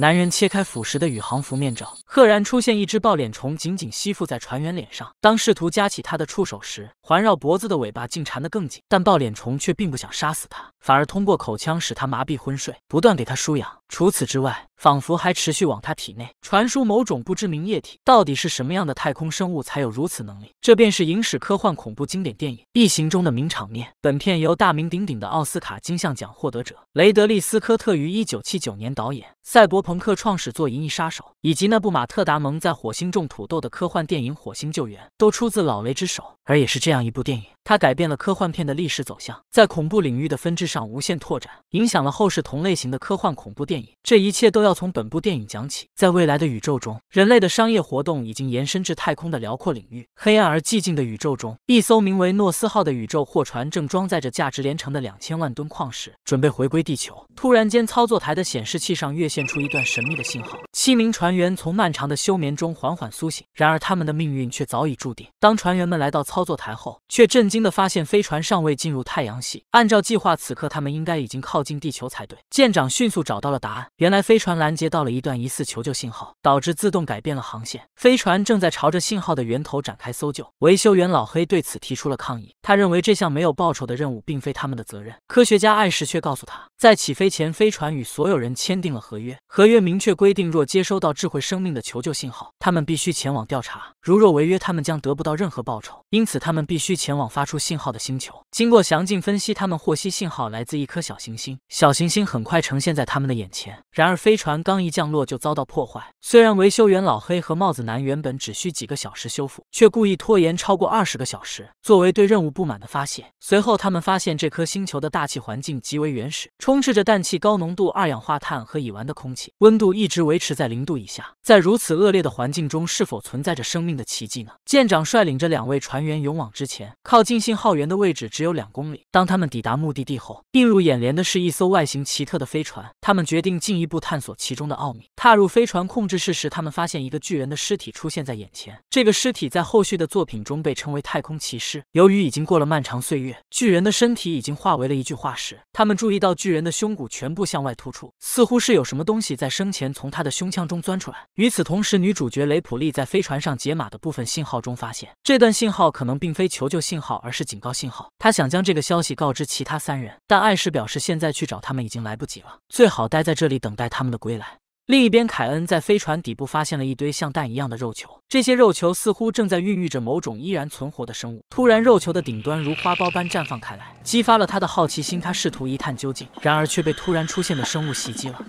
男人切开腐蚀的宇航服面罩，赫然出现一只抱脸虫紧紧吸附在船员脸上。当试图夹起它的触手时，环绕脖子的尾巴竟缠得更紧。但抱脸虫却并不想杀死他，反而通过口腔使他麻痹昏睡，不断给他输氧。除此之外，仿佛还持续往他体内传输某种不知名液体。到底是什么样的太空生物才有如此能力？这便是影史科幻恐怖经典电影《异形》中的名场面。本片由大名鼎鼎的奥斯卡金像奖获得者雷德利·斯科特于1979年导演。赛博朋克创始作《银翼杀手》，以及那部马特·达蒙在火星种土豆的科幻电影《火星救援》，都出自老雷之手。而也是这样一部电影。它改变了科幻片的历史走向，在恐怖领域的分支上无限拓展，影响了后世同类型的科幻恐怖电影。这一切都要从本部电影讲起。在未来的宇宙中，人类的商业活动已经延伸至太空的辽阔领域。黑暗而寂静的宇宙中，一艘名为诺斯号的宇宙货船正装载着价值连城的两千万吨矿石，准备回归地球。突然间，操作台的显示器上跃现出一段神秘的信号。七名船员从漫长的休眠中缓缓苏醒，然而他们的命运却早已注定。当船员们来到操作台后，却震。惊的发现，飞船尚未进入太阳系。按照计划，此刻他们应该已经靠近地球才对。舰长迅速找到了答案，原来飞船拦截到了一段疑似求救信号，导致自动改变了航线。飞船正在朝着信号的源头展开搜救。维修员老黑对此提出了抗议，他认为这项没有报酬的任务并非他们的责任。科学家艾什却告诉他，在起飞前，飞船与所有人签订了合约，合约明确规定，若接收到智慧生命的求救信号，他们必须前往调查。如若违约，他们将得不到任何报酬，因此他们必须前往发。发出信号的星球，经过详尽分析，他们获悉信号来自一颗小行星。小行星很快呈现在他们的眼前，然而飞船刚一降落就遭到破坏。虽然维修员老黑和帽子男原本只需几个小时修复，却故意拖延超过二十个小时，作为对任务不满的发泄。随后，他们发现这颗星球的大气环境极为原始，充斥着氮气、高浓度二氧化碳和乙烷的空气，温度一直维持在零度以下。在如此恶劣的环境中，是否存在着生命的奇迹呢？舰长率领着两位船员勇往直前，靠近。近信号源的位置只有两公里。当他们抵达目的地后，映入眼帘的是一艘外形奇特的飞船。他们决定进一步探索其中的奥秘。踏入飞船控制室时，他们发现一个巨人的尸体出现在眼前。这个尸体在后续的作品中被称为太空骑士。由于已经过了漫长岁月，巨人的身体已经化为了一具化石。他们注意到巨人的胸骨全部向外突出，似乎是有什么东西在生前从他的胸腔中钻出来。与此同时，女主角雷普利在飞船上解码的部分信号中发现，这段信号可能并非求救信号。而是警告信号，他想将这个消息告知其他三人，但艾什表示现在去找他们已经来不及了，最好待在这里等待他们的归来。另一边，凯恩在飞船底部发现了一堆像蛋一样的肉球，这些肉球似乎正在孕育着某种依然存活的生物。突然，肉球的顶端如花苞般绽放开来，激发了他的好奇心，他试图一探究竟，然而却被突然出现的生物袭击了。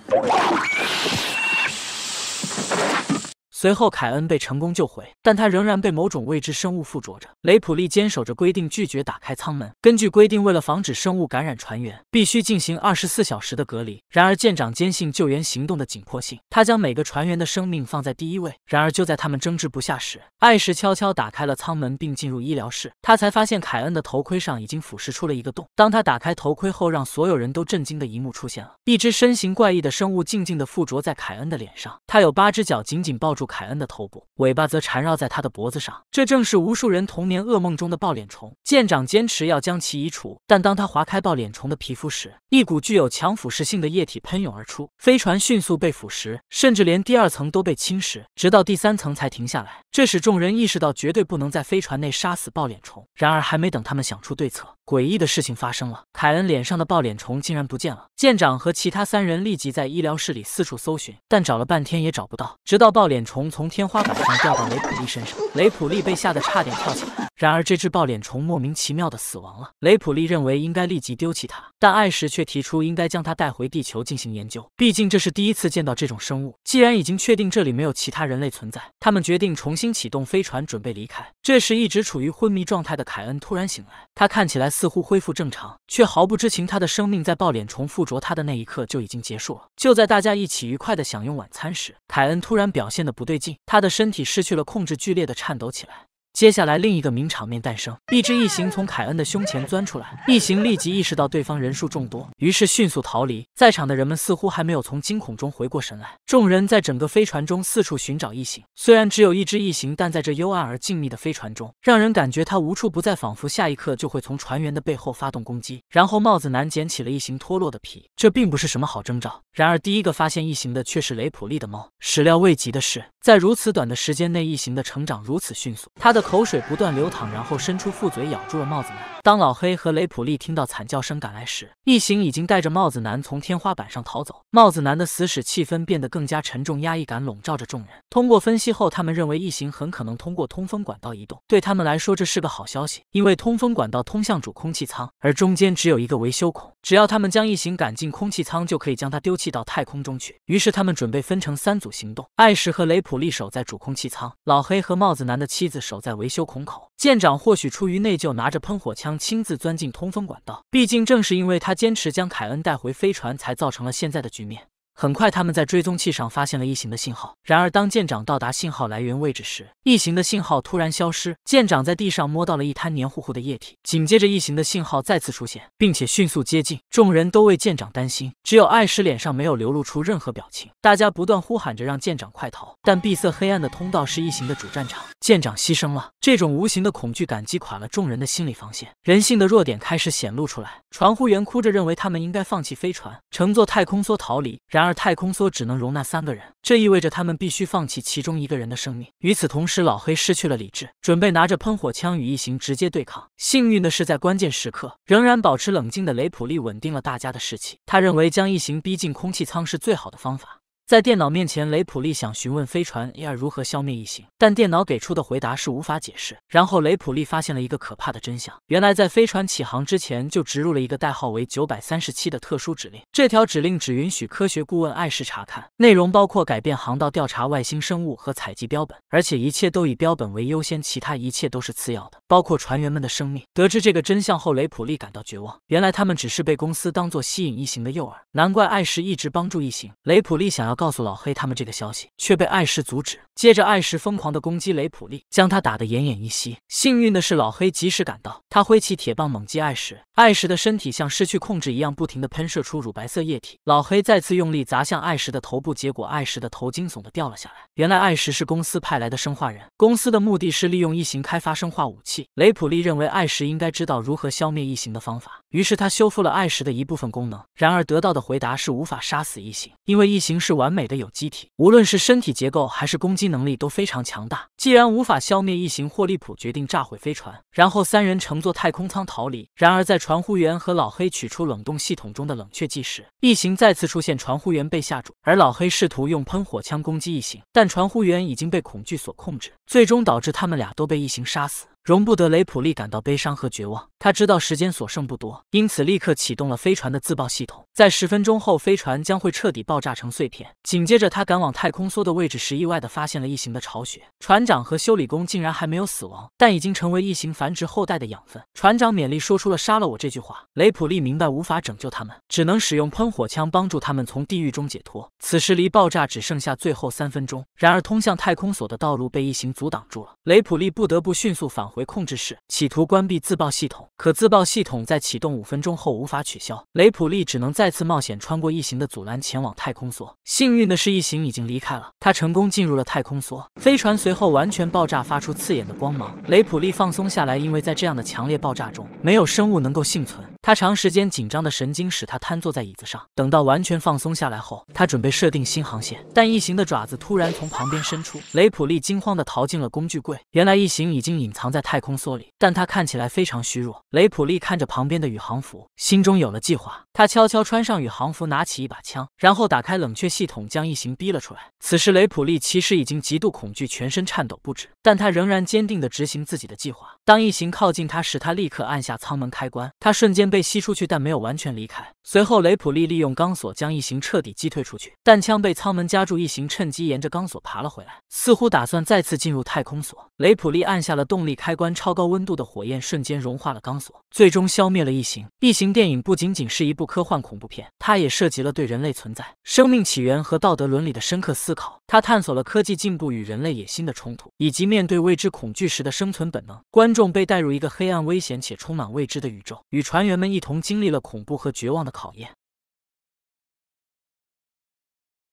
随后，凯恩被成功救回，但他仍然被某种未知生物附着着。雷普利坚守着规定，拒绝打开舱门。根据规定，为了防止生物感染船员，必须进行二十四小时的隔离。然而，舰长坚信救援行动的紧迫性，他将每个船员的生命放在第一位。然而，就在他们争执不下时，艾什悄悄打开了舱门，并进入医疗室。他才发现凯恩的头盔上已经腐蚀出了一个洞。当他打开头盔后，让所有人都震惊的一幕出现了：一只身形怪异的生物静静地附着在凯恩的脸上，他有八只脚，紧紧抱住。凯恩的头部，尾巴则缠绕在他的脖子上，这正是无数人童年噩梦中的抱脸虫。舰长坚持要将其移除，但当他划开抱脸虫的皮肤时，一股具有强腐蚀性的液体喷涌而出，飞船迅速被腐蚀，甚至连第二层都被侵蚀，直到第三层才停下来。这使众人意识到绝对不能在飞船内杀死抱脸虫。然而，还没等他们想出对策，诡异的事情发生了：凯恩脸上的抱脸虫竟然不见了。舰长和其他三人立即在医疗室里四处搜寻，但找了半天也找不到。直到抱脸虫。从天花板上掉到雷普利身上，雷普利被吓得差点跳起来。然而这只抱脸虫莫名其妙的死亡了，雷普利认为应该立即丢弃它，但艾什却提出应该将它带回地球进行研究，毕竟这是第一次见到这种生物。既然已经确定这里没有其他人类存在，他们决定重新启动飞船准备离开。这时一直处于昏迷状态的凯恩突然醒来，他看起来似乎恢复正常，却毫不知情他的生命在抱脸虫附着他的那一刻就已经结束了。就在大家一起愉快的享用晚餐时，凯恩突然表现的不对。最近，他的身体失去了控制，剧烈的颤抖起来。接下来，另一个名场面诞生。一只异形从凯恩的胸前钻出来，异形立即意识到对方人数众多，于是迅速逃离。在场的人们似乎还没有从惊恐中回过神来，众人在整个飞船中四处寻找异形。虽然只有一只异形，但在这幽暗而静谧的飞船中，让人感觉它无处不在，仿佛下一刻就会从船员的背后发动攻击。然后，帽子男捡起了异形脱落的皮，这并不是什么好征兆。然而，第一个发现异形的却是雷普利的猫。始料未及的是，在如此短的时间内，异形的成长如此迅速，它的。口水不断流淌，然后伸出副嘴咬住了帽子男。当老黑和雷普利听到惨叫声赶来时，异形已经带着帽子男从天花板上逃走。帽子男的死使气氛变得更加沉重，压抑感笼罩着众人。通过分析后，他们认为异形很可能通过通风管道移动。对他们来说，这是个好消息，因为通风管道通向主空气舱，而中间只有一个维修孔。只要他们将异形赶进空气舱，就可以将它丢弃到太空中去。于是他们准备分成三组行动：艾什和雷普利守在主空气舱，老黑和帽子男的妻子守在。维修孔口，舰长或许出于内疚，拿着喷火枪亲自钻进通风管道。毕竟，正是因为他坚持将凯恩带回飞船，才造成了现在的局面。很快，他们在追踪器上发现了异形的信号。然而，当舰长到达信号来源位置时，异形的信号突然消失。舰长在地上摸到了一滩黏糊糊的液体，紧接着，异形的信号再次出现，并且迅速接近。众人都为舰长担心，只有艾什脸上没有流露出任何表情。大家不断呼喊着让舰长快逃，但闭塞黑暗的通道是异形的主战场。舰长牺牲了，这种无形的恐惧感击垮了众人的心理防线，人性的弱点开始显露出来。传呼员哭着认为他们应该放弃飞船，乘坐太空梭逃离。然而，而太空梭只能容纳三个人，这意味着他们必须放弃其中一个人的生命。与此同时，老黑失去了理智，准备拿着喷火枪与异形直接对抗。幸运的是，在关键时刻，仍然保持冷静的雷普利稳定了大家的士气。他认为将异形逼进空气舱是最好的方法。在电脑面前，雷普利想询问飞船 AI 如何消灭异形，但电脑给出的回答是无法解释。然后雷普利发现了一个可怕的真相：原来在飞船起航之前就植入了一个代号为九百三十七的特殊指令。这条指令只允许科学顾问艾什查看，内容包括改变航道、调查外星生物和采集标本，而且一切都以标本为优先，其他一切都是次要的，包括船员们的生命。得知这个真相后，雷普利感到绝望。原来他们只是被公司当作吸引异形的诱饵，难怪艾什一直帮助异形。雷普利想要。告诉老黑他们这个消息，却被艾什阻止。接着，艾什疯狂地攻击雷普利，将他打得奄奄一息。幸运的是，老黑及时赶到，他挥起铁棒猛击艾什，艾什的身体像失去控制一样，不停地喷射出乳白色液体。老黑再次用力砸向艾什的头部，结果艾什的头惊悚地掉了下来。原来，艾什是公司派来的生化人，公司的目的是利用异形开发生化武器。雷普利认为艾什应该知道如何消灭异形的方法，于是他修复了艾什的一部分功能。然而，得到的回答是无法杀死异形，因为异形是。完美的有机体，无论是身体结构还是攻击能力都非常强大。既然无法消灭异形，霍利普决定炸毁飞船，然后三人乘坐太空舱逃离。然而，在传呼员和老黑取出冷冻系统中的冷却剂时，异形再次出现。传呼员被吓住，而老黑试图用喷火枪攻击异形，但传呼员已经被恐惧所控制，最终导致他们俩都被异形杀死。容不得雷普利感到悲伤和绝望，他知道时间所剩不多，因此立刻启动了飞船的自爆系统。在十分钟后，飞船将会彻底爆炸成碎片。紧接着，他赶往太空梭的位置时，意外地发现了异形的巢穴。船长和修理工竟然还没有死亡，但已经成为异形繁殖后代的养分。船长勉力说出了“杀了我”这句话。雷普利明白无法拯救他们，只能使用喷火枪帮助他们从地狱中解脱。此时离爆炸只剩下最后三分钟。然而，通向太空所的道路被异形阻挡住了，雷普利不得不迅速返。回控制室，企图关闭自爆系统，可自爆系统在启动五分钟后无法取消。雷普利只能再次冒险穿过异形的阻拦，前往太空梭。幸运的是，异形已经离开了，他成功进入了太空梭。飞船随后完全爆炸，发出刺眼的光芒。雷普利放松下来，因为在这样的强烈爆炸中，没有生物能够幸存。他长时间紧张的神经使他瘫坐在椅子上。等到完全放松下来后，他准备设定新航线。但异形的爪子突然从旁边伸出，雷普利惊慌的逃进了工具柜。原来异形已经隐藏在太空梭里，但他看起来非常虚弱。雷普利看着旁边的宇航服，心中有了计划。他悄悄穿上宇航服，拿起一把枪，然后打开冷却系统，将异形逼了出来。此时雷普利其实已经极度恐惧，全身颤抖不止，但他仍然坚定的执行自己的计划。当异形靠近他时，他立刻按下舱门开关，他瞬间。被吸出去，但没有完全离开。随后，雷普利利用钢索将异形彻底击退出去。弹枪被舱门夹住，异形趁机沿着钢索爬了回来，似乎打算再次进入太空。所雷普利按下了动力开关，超高温度的火焰瞬间融化了钢索，最终消灭了异形。异形电影不仅仅是一部科幻恐怖片，它也涉及了对人类存在、生命起源和道德伦理的深刻思考。它探索了科技进步与人类野心的冲突，以及面对未知恐惧时的生存本能。观众被带入一个黑暗、危险且充满未知的宇宙，与船员。们一同经历了恐怖和绝望的考验。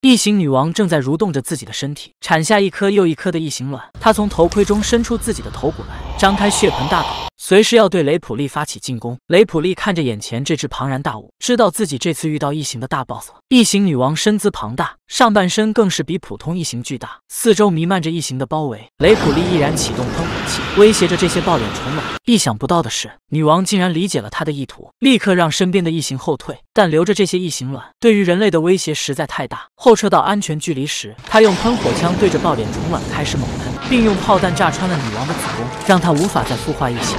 异形女王正在蠕动着自己的身体，产下一颗又一颗的异形卵。她从头盔中伸出自己的头骨来，张开血盆大口。随时要对雷普利发起进攻。雷普利看着眼前这只庞然大物，知道自己这次遇到异形的大 boss 了。异形女王身姿庞大，上半身更是比普通异形巨大，四周弥漫着异形的包围。雷普利毅然启动喷火器，威胁着这些暴脸虫卵。意想不到的是，女王竟然理解了他的意图，立刻让身边的异形后退。但留着这些异形卵，对于人类的威胁实在太大。后撤到安全距离时，他用喷火枪对着暴脸虫卵开始猛喷，并用炮弹炸穿了女王的子宫，让她无法再孵化异形。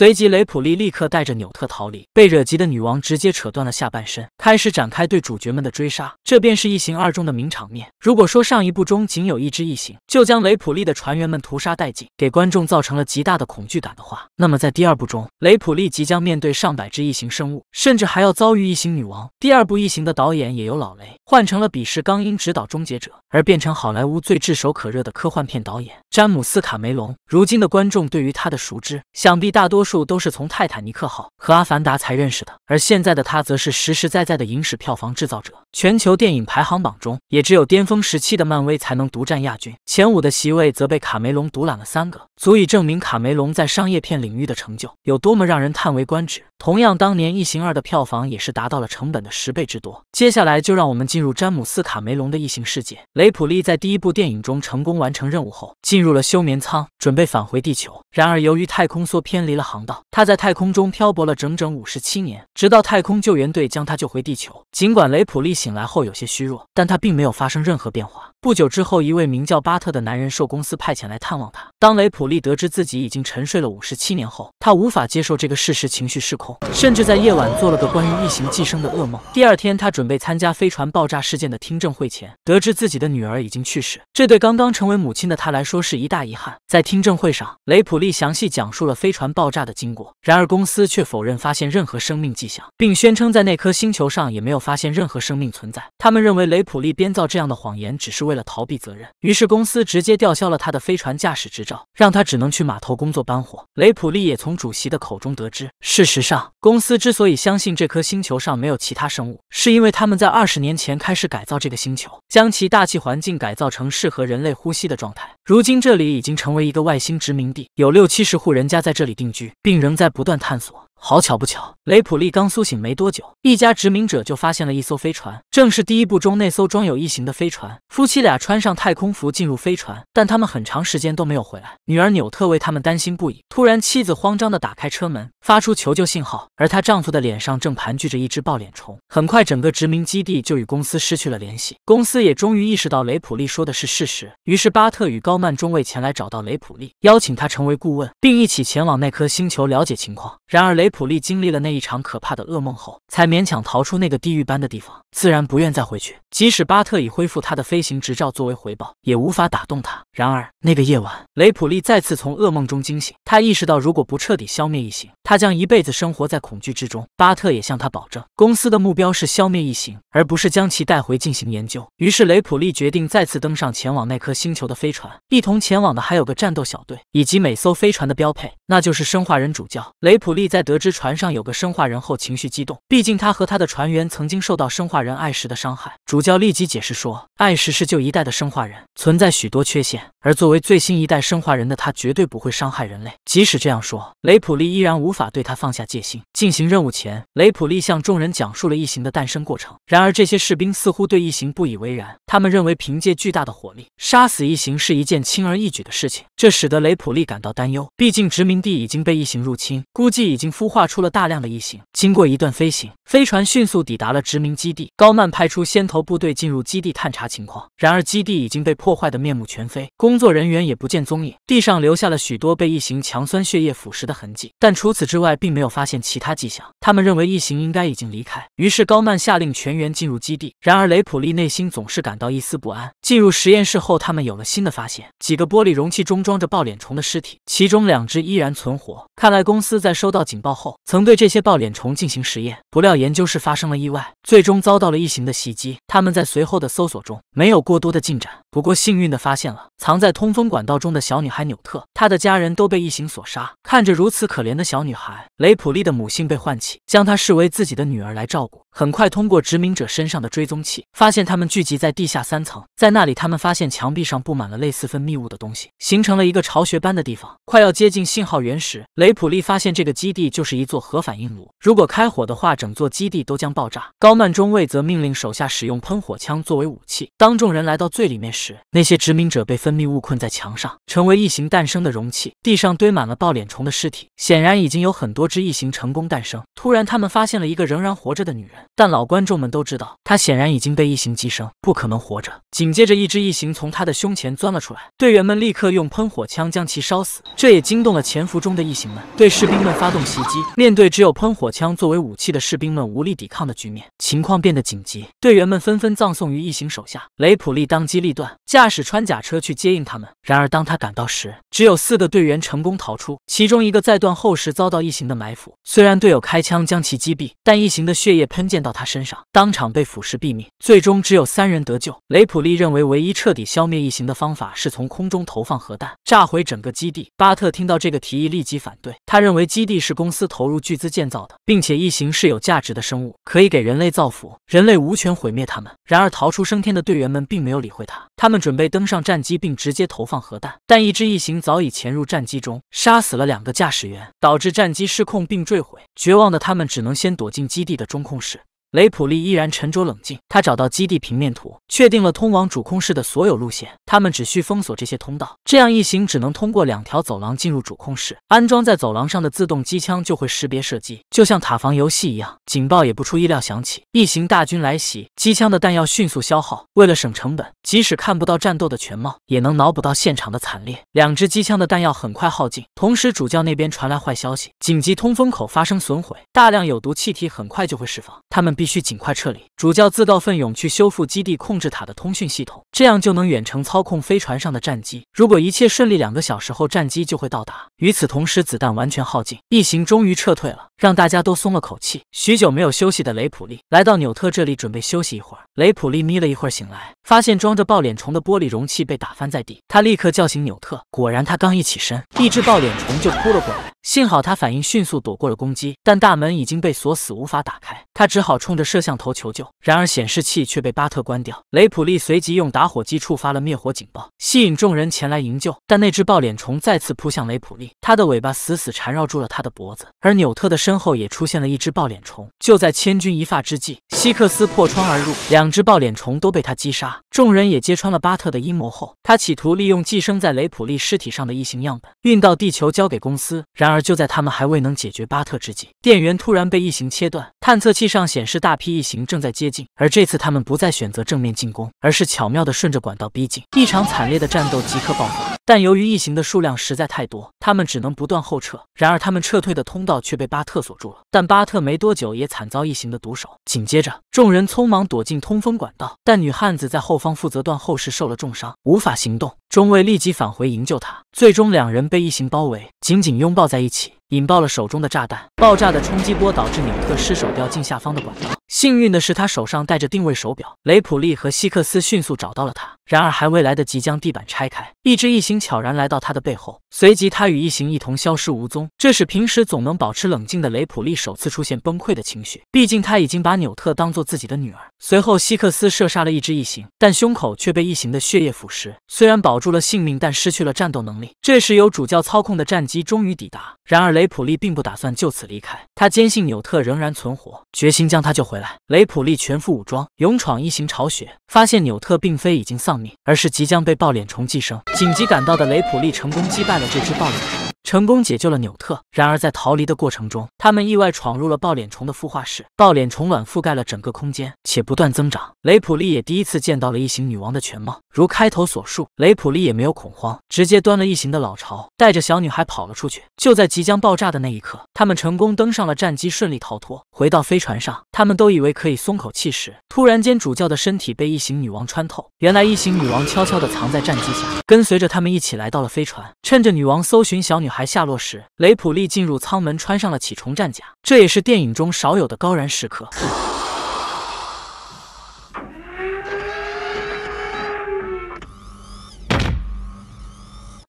随即，雷普利立刻带着纽特逃离。被惹急的女王直接扯断了下半身，开始展开对主角们的追杀。这便是异形二中的名场面。如果说上一部中仅有一只异形就将雷普利的船员们屠杀殆尽，给观众造成了极大的恐惧感的话，那么在第二部中，雷普利即将面对上百只异形生物，甚至还要遭遇异形女王。第二部异形的导演也由老雷换成了彼时刚因执导《终结者》而变成好莱坞最炙手可热的科幻片导演詹姆斯·卡梅隆。如今的观众对于他的熟知，想必大多数。数都是从《泰坦尼克号》和《阿凡达》才认识的，而现在的他则是实实在在的影史票房制造者。全球电影排行榜中，也只有巅峰时期的漫威才能独占亚军，前五的席位则被卡梅隆独揽了三个，足以证明卡梅隆在商业片领域的成就有多么让人叹为观止。同样，当年《异形二》的票房也是达到了成本的十倍之多。接下来就让我们进入詹姆斯卡梅隆的异形世界。雷普利在第一部电影中成功完成任务后，进入了休眠舱，准备返回地球。然而，由于太空梭偏离了航。他在太空中漂泊了整整五十七年，直到太空救援队将他救回地球。尽管雷普利醒来后有些虚弱，但他并没有发生任何变化。不久之后，一位名叫巴特的男人受公司派遣来探望他。当雷普利得知自己已经沉睡了五十七年后，他无法接受这个事实，情绪失控，甚至在夜晚做了个关于异形寄生的噩梦。第二天，他准备参加飞船爆炸事件的听证会前，得知自己的女儿已经去世，这对刚刚成为母亲的他来说是一大遗憾。在听证会上，雷普利详细讲述了飞船爆炸的经过，然而公司却否认发现任何生命迹象，并宣称在那颗星球上也没有发现任何生命存在。他们认为雷普利编造这样的谎言，只是为为了逃避责任，于是公司直接吊销了他的飞船驾驶执照，让他只能去码头工作搬货。雷普利也从主席的口中得知，事实上，公司之所以相信这颗星球上没有其他生物，是因为他们在二十年前开始改造这个星球，将其大气环境改造成适合人类呼吸的状态。如今这里已经成为一个外星殖民地，有六七十户人家在这里定居，并仍在不断探索。好巧不巧，雷普利刚苏醒没多久，一家殖民者就发现了一艘飞船，正是第一部中那艘装有异形的飞船。夫妻俩穿上太空服进入飞船，但他们很长时间都没有回来。女儿纽特为他们担心不已。突然，妻子慌张地打开车门，发出求救信号，而她丈夫的脸上正盘踞着一只抱脸虫。很快，整个殖民基地就与公司失去了联系。公司也终于意识到雷普利说的是事实，于是巴特与高曼中尉前来找到雷普利，邀请他成为顾问，并一起前往那颗星球了解情况。然而，雷。普利经历了那一场可怕的噩梦后，才勉强逃出那个地狱般的地方，自然不愿再回去。即使巴特以恢复他的飞行执照作为回报，也无法打动他。然而，那个夜晚，雷普利再次从噩梦中惊醒，他意识到，如果不彻底消灭异形，他将一辈子生活在恐惧之中。巴特也向他保证，公司的目标是消灭异形，而不是将其带回进行研究。于是，雷普利决定再次登上前往那颗星球的飞船。一同前往的还有个战斗小队，以及每艘飞船的标配，那就是生化人主教。雷普利在得知船上有个生化人后，情绪激动，毕竟他和他的船员曾经受到生化人艾什的伤害。主教立即解释说，艾什是旧一代的生化人，存在许多缺陷，而作为最新一代生化人的他，绝对不会伤害人类。即使这样说，雷普利依然无法。法对他放下戒心。进行任务前，雷普利向众人讲述了异形的诞生过程。然而，这些士兵似乎对异形不以为然，他们认为凭借巨大的火力杀死异形是一件轻而易举的事情，这使得雷普利感到担忧。毕竟，殖民地已经被异形入侵，估计已经孵化出了大量的异形。经过一段飞行，飞船迅速抵达了殖民基地。高曼派出先头部队进入基地探查情况，然而基地已经被破坏得面目全非，工作人员也不见踪影，地上留下了许多被异形强酸血液腐蚀的痕迹。但除此，此之外，并没有发现其他迹象。他们认为异形应该已经离开，于是高曼下令全员进入基地。然而雷普利内心总是感到一丝不安。进入实验室后，他们有了新的发现：几个玻璃容器中装着爆脸虫的尸体，其中两只依然存活。看来公司在收到警报后，曾对这些爆脸虫进行实验，不料研究室发生了意外，最终遭到了异形的袭击。他们在随后的搜索中没有过多的进展，不过幸运的发现了藏在通风管道中的小女孩纽特，她的家人都被异形所杀。看着如此可怜的小女，女孩雷普利的母性被唤起，将她视为自己的女儿来照顾。很快通过殖民者身上的追踪器，发现他们聚集在地下三层，在那里他们发现墙壁上布满了类似分泌物的东西，形成了一个巢穴般的地方。快要接近信号源时，雷普利发现这个基地就是一座核反应炉，如果开火的话，整座基地都将爆炸。高曼中尉则命令手下使用喷火枪作为武器。当众人来到最里面时，那些殖民者被分泌物困在墙上，成为异形诞生的容器。地上堆满了抱脸虫的尸体，显然已经有很多只异形成功诞生。突然，他们发现了一个仍然活着的女人。但老观众们都知道，他显然已经被异形寄生，不可能活着。紧接着，一只异形从他的胸前钻了出来，队员们立刻用喷火枪将其烧死。这也惊动了潜伏中的异形们，对士兵们发动袭击。面对只有喷火枪作为武器的士兵们无力抵抗的局面，情况变得紧急，队员们纷纷葬送于异形手下。雷普利当机立断，驾驶穿甲车去接应他们。然而，当他赶到时，只有四个队员成功逃出，其中一个在断后时遭到异形的埋伏。虽然队友开枪将其击毙，但异形的血液喷。溅到他身上，当场被腐蚀毙命。最终只有三人得救。雷普利认为，唯一彻底消灭异形的方法是从空中投放核弹，炸毁整个基地。巴特听到这个提议，立即反对。他认为基地是公司投入巨资建造的，并且异形是有价值的生物，可以给人类造福，人类无权毁灭他们。然而逃出升天的队员们并没有理会他。他们准备登上战机并直接投放核弹，但一只异形早已潜入战机中，杀死了两个驾驶员，导致战机失控并坠毁。绝望的他们只能先躲进基地的中控室。雷普利依然沉着冷静，他找到基地平面图，确定了通往主控室的所有路线。他们只需封锁这些通道，这样一行只能通过两条走廊进入主控室，安装在走廊上的自动机枪就会识别射击，就像塔防游戏一样。警报也不出意料响起，异形大军来袭，机枪的弹药迅速消耗。为了省成本，即使看不到战斗的全貌，也能脑补到现场的惨烈。两支机枪的弹药很快耗尽，同时主教那边传来坏消息：紧急通风口发生损毁，大量有毒气体很快就会释放。他们。必须尽快撤离。主教自告奋勇去修复基地控制塔的通讯系统，这样就能远程操控飞船上的战机。如果一切顺利，两个小时后战机就会到达。与此同时，子弹完全耗尽，异形终于撤退了，让大家都松了口气。许久没有休息的雷普利来到纽特这里，准备休息一会儿。雷普利眯了一会儿醒来，发现装着抱脸虫的玻璃容器被打翻在地，他立刻叫醒纽特。果然，他刚一起身，一只抱脸虫就扑了过来。幸好他反应迅速，躲过了攻击，但大门已经被锁死，无法打开。他只好出。冲着摄像头求救，然而显示器却被巴特关掉。雷普利随即用打火机触发了灭火警报，吸引众人前来营救。但那只抱脸虫再次扑向雷普利，它的尾巴死死缠绕住了他的脖子。而纽特的身后也出现了一只抱脸虫。就在千钧一发之际，希克斯破窗而入，两只抱脸虫都被他击杀。众人也揭穿了巴特的阴谋后，他企图利用寄生在雷普利尸体上的异形样本运到地球交给公司。然而就在他们还未能解决巴特之际，电源突然被异形切断，探测器上显示。大批异形正在接近，而这次他们不再选择正面进攻，而是巧妙地顺着管道逼近。一场惨烈的战斗即刻爆发。但由于异形的数量实在太多，他们只能不断后撤。然而，他们撤退的通道却被巴特锁住了。但巴特没多久也惨遭异形的毒手。紧接着，众人匆忙躲进通风管道，但女汉子在后方负责断后时受了重伤，无法行动。中尉立即返回营救她，最终两人被异形包围，紧紧拥抱在一起，引爆了手中的炸弹。爆炸的冲击波导致纽特失手掉进下方的管道。幸运的是，他手上戴着定位手表。雷普利和希克斯迅速找到了他。然而还未来得及将地板拆开，一只异形悄然来到他的背后，随即他与异形一同消失无踪。这是平时总能保持冷静的雷普利首次出现崩溃的情绪，毕竟他已经把纽特当做自己的女儿。随后希克斯射杀了一只异形，但胸口却被异形的血液腐蚀，虽然保住了性命，但失去了战斗能力。这时由主教操控的战机终于抵达，然而雷普利并不打算就此离开，他坚信纽特仍然存活，决心将他救回来。雷普利全副武装，勇闯异形巢穴，发现纽特并非已经丧。而是即将被抱脸虫寄生，紧急赶到的雷普利成功击败了这只抱脸虫。成功解救了纽特。然而在逃离的过程中，他们意外闯入了抱脸虫的孵化室，抱脸虫卵覆盖了整个空间，且不断增长。雷普利也第一次见到了异形女王的全貌。如开头所述，雷普利也没有恐慌，直接端了异形的老巢，带着小女孩跑了出去。就在即将爆炸的那一刻，他们成功登上了战机，顺利逃脱。回到飞船上，他们都以为可以松口气时，突然间主教的身体被异形女王穿透。原来异形女王悄悄地藏在战机下，跟随着他们一起来到了飞船，趁着女王搜寻小女孩下落时，雷普利进入舱门，穿上了起虫战甲，这也是电影中少有的高燃时刻。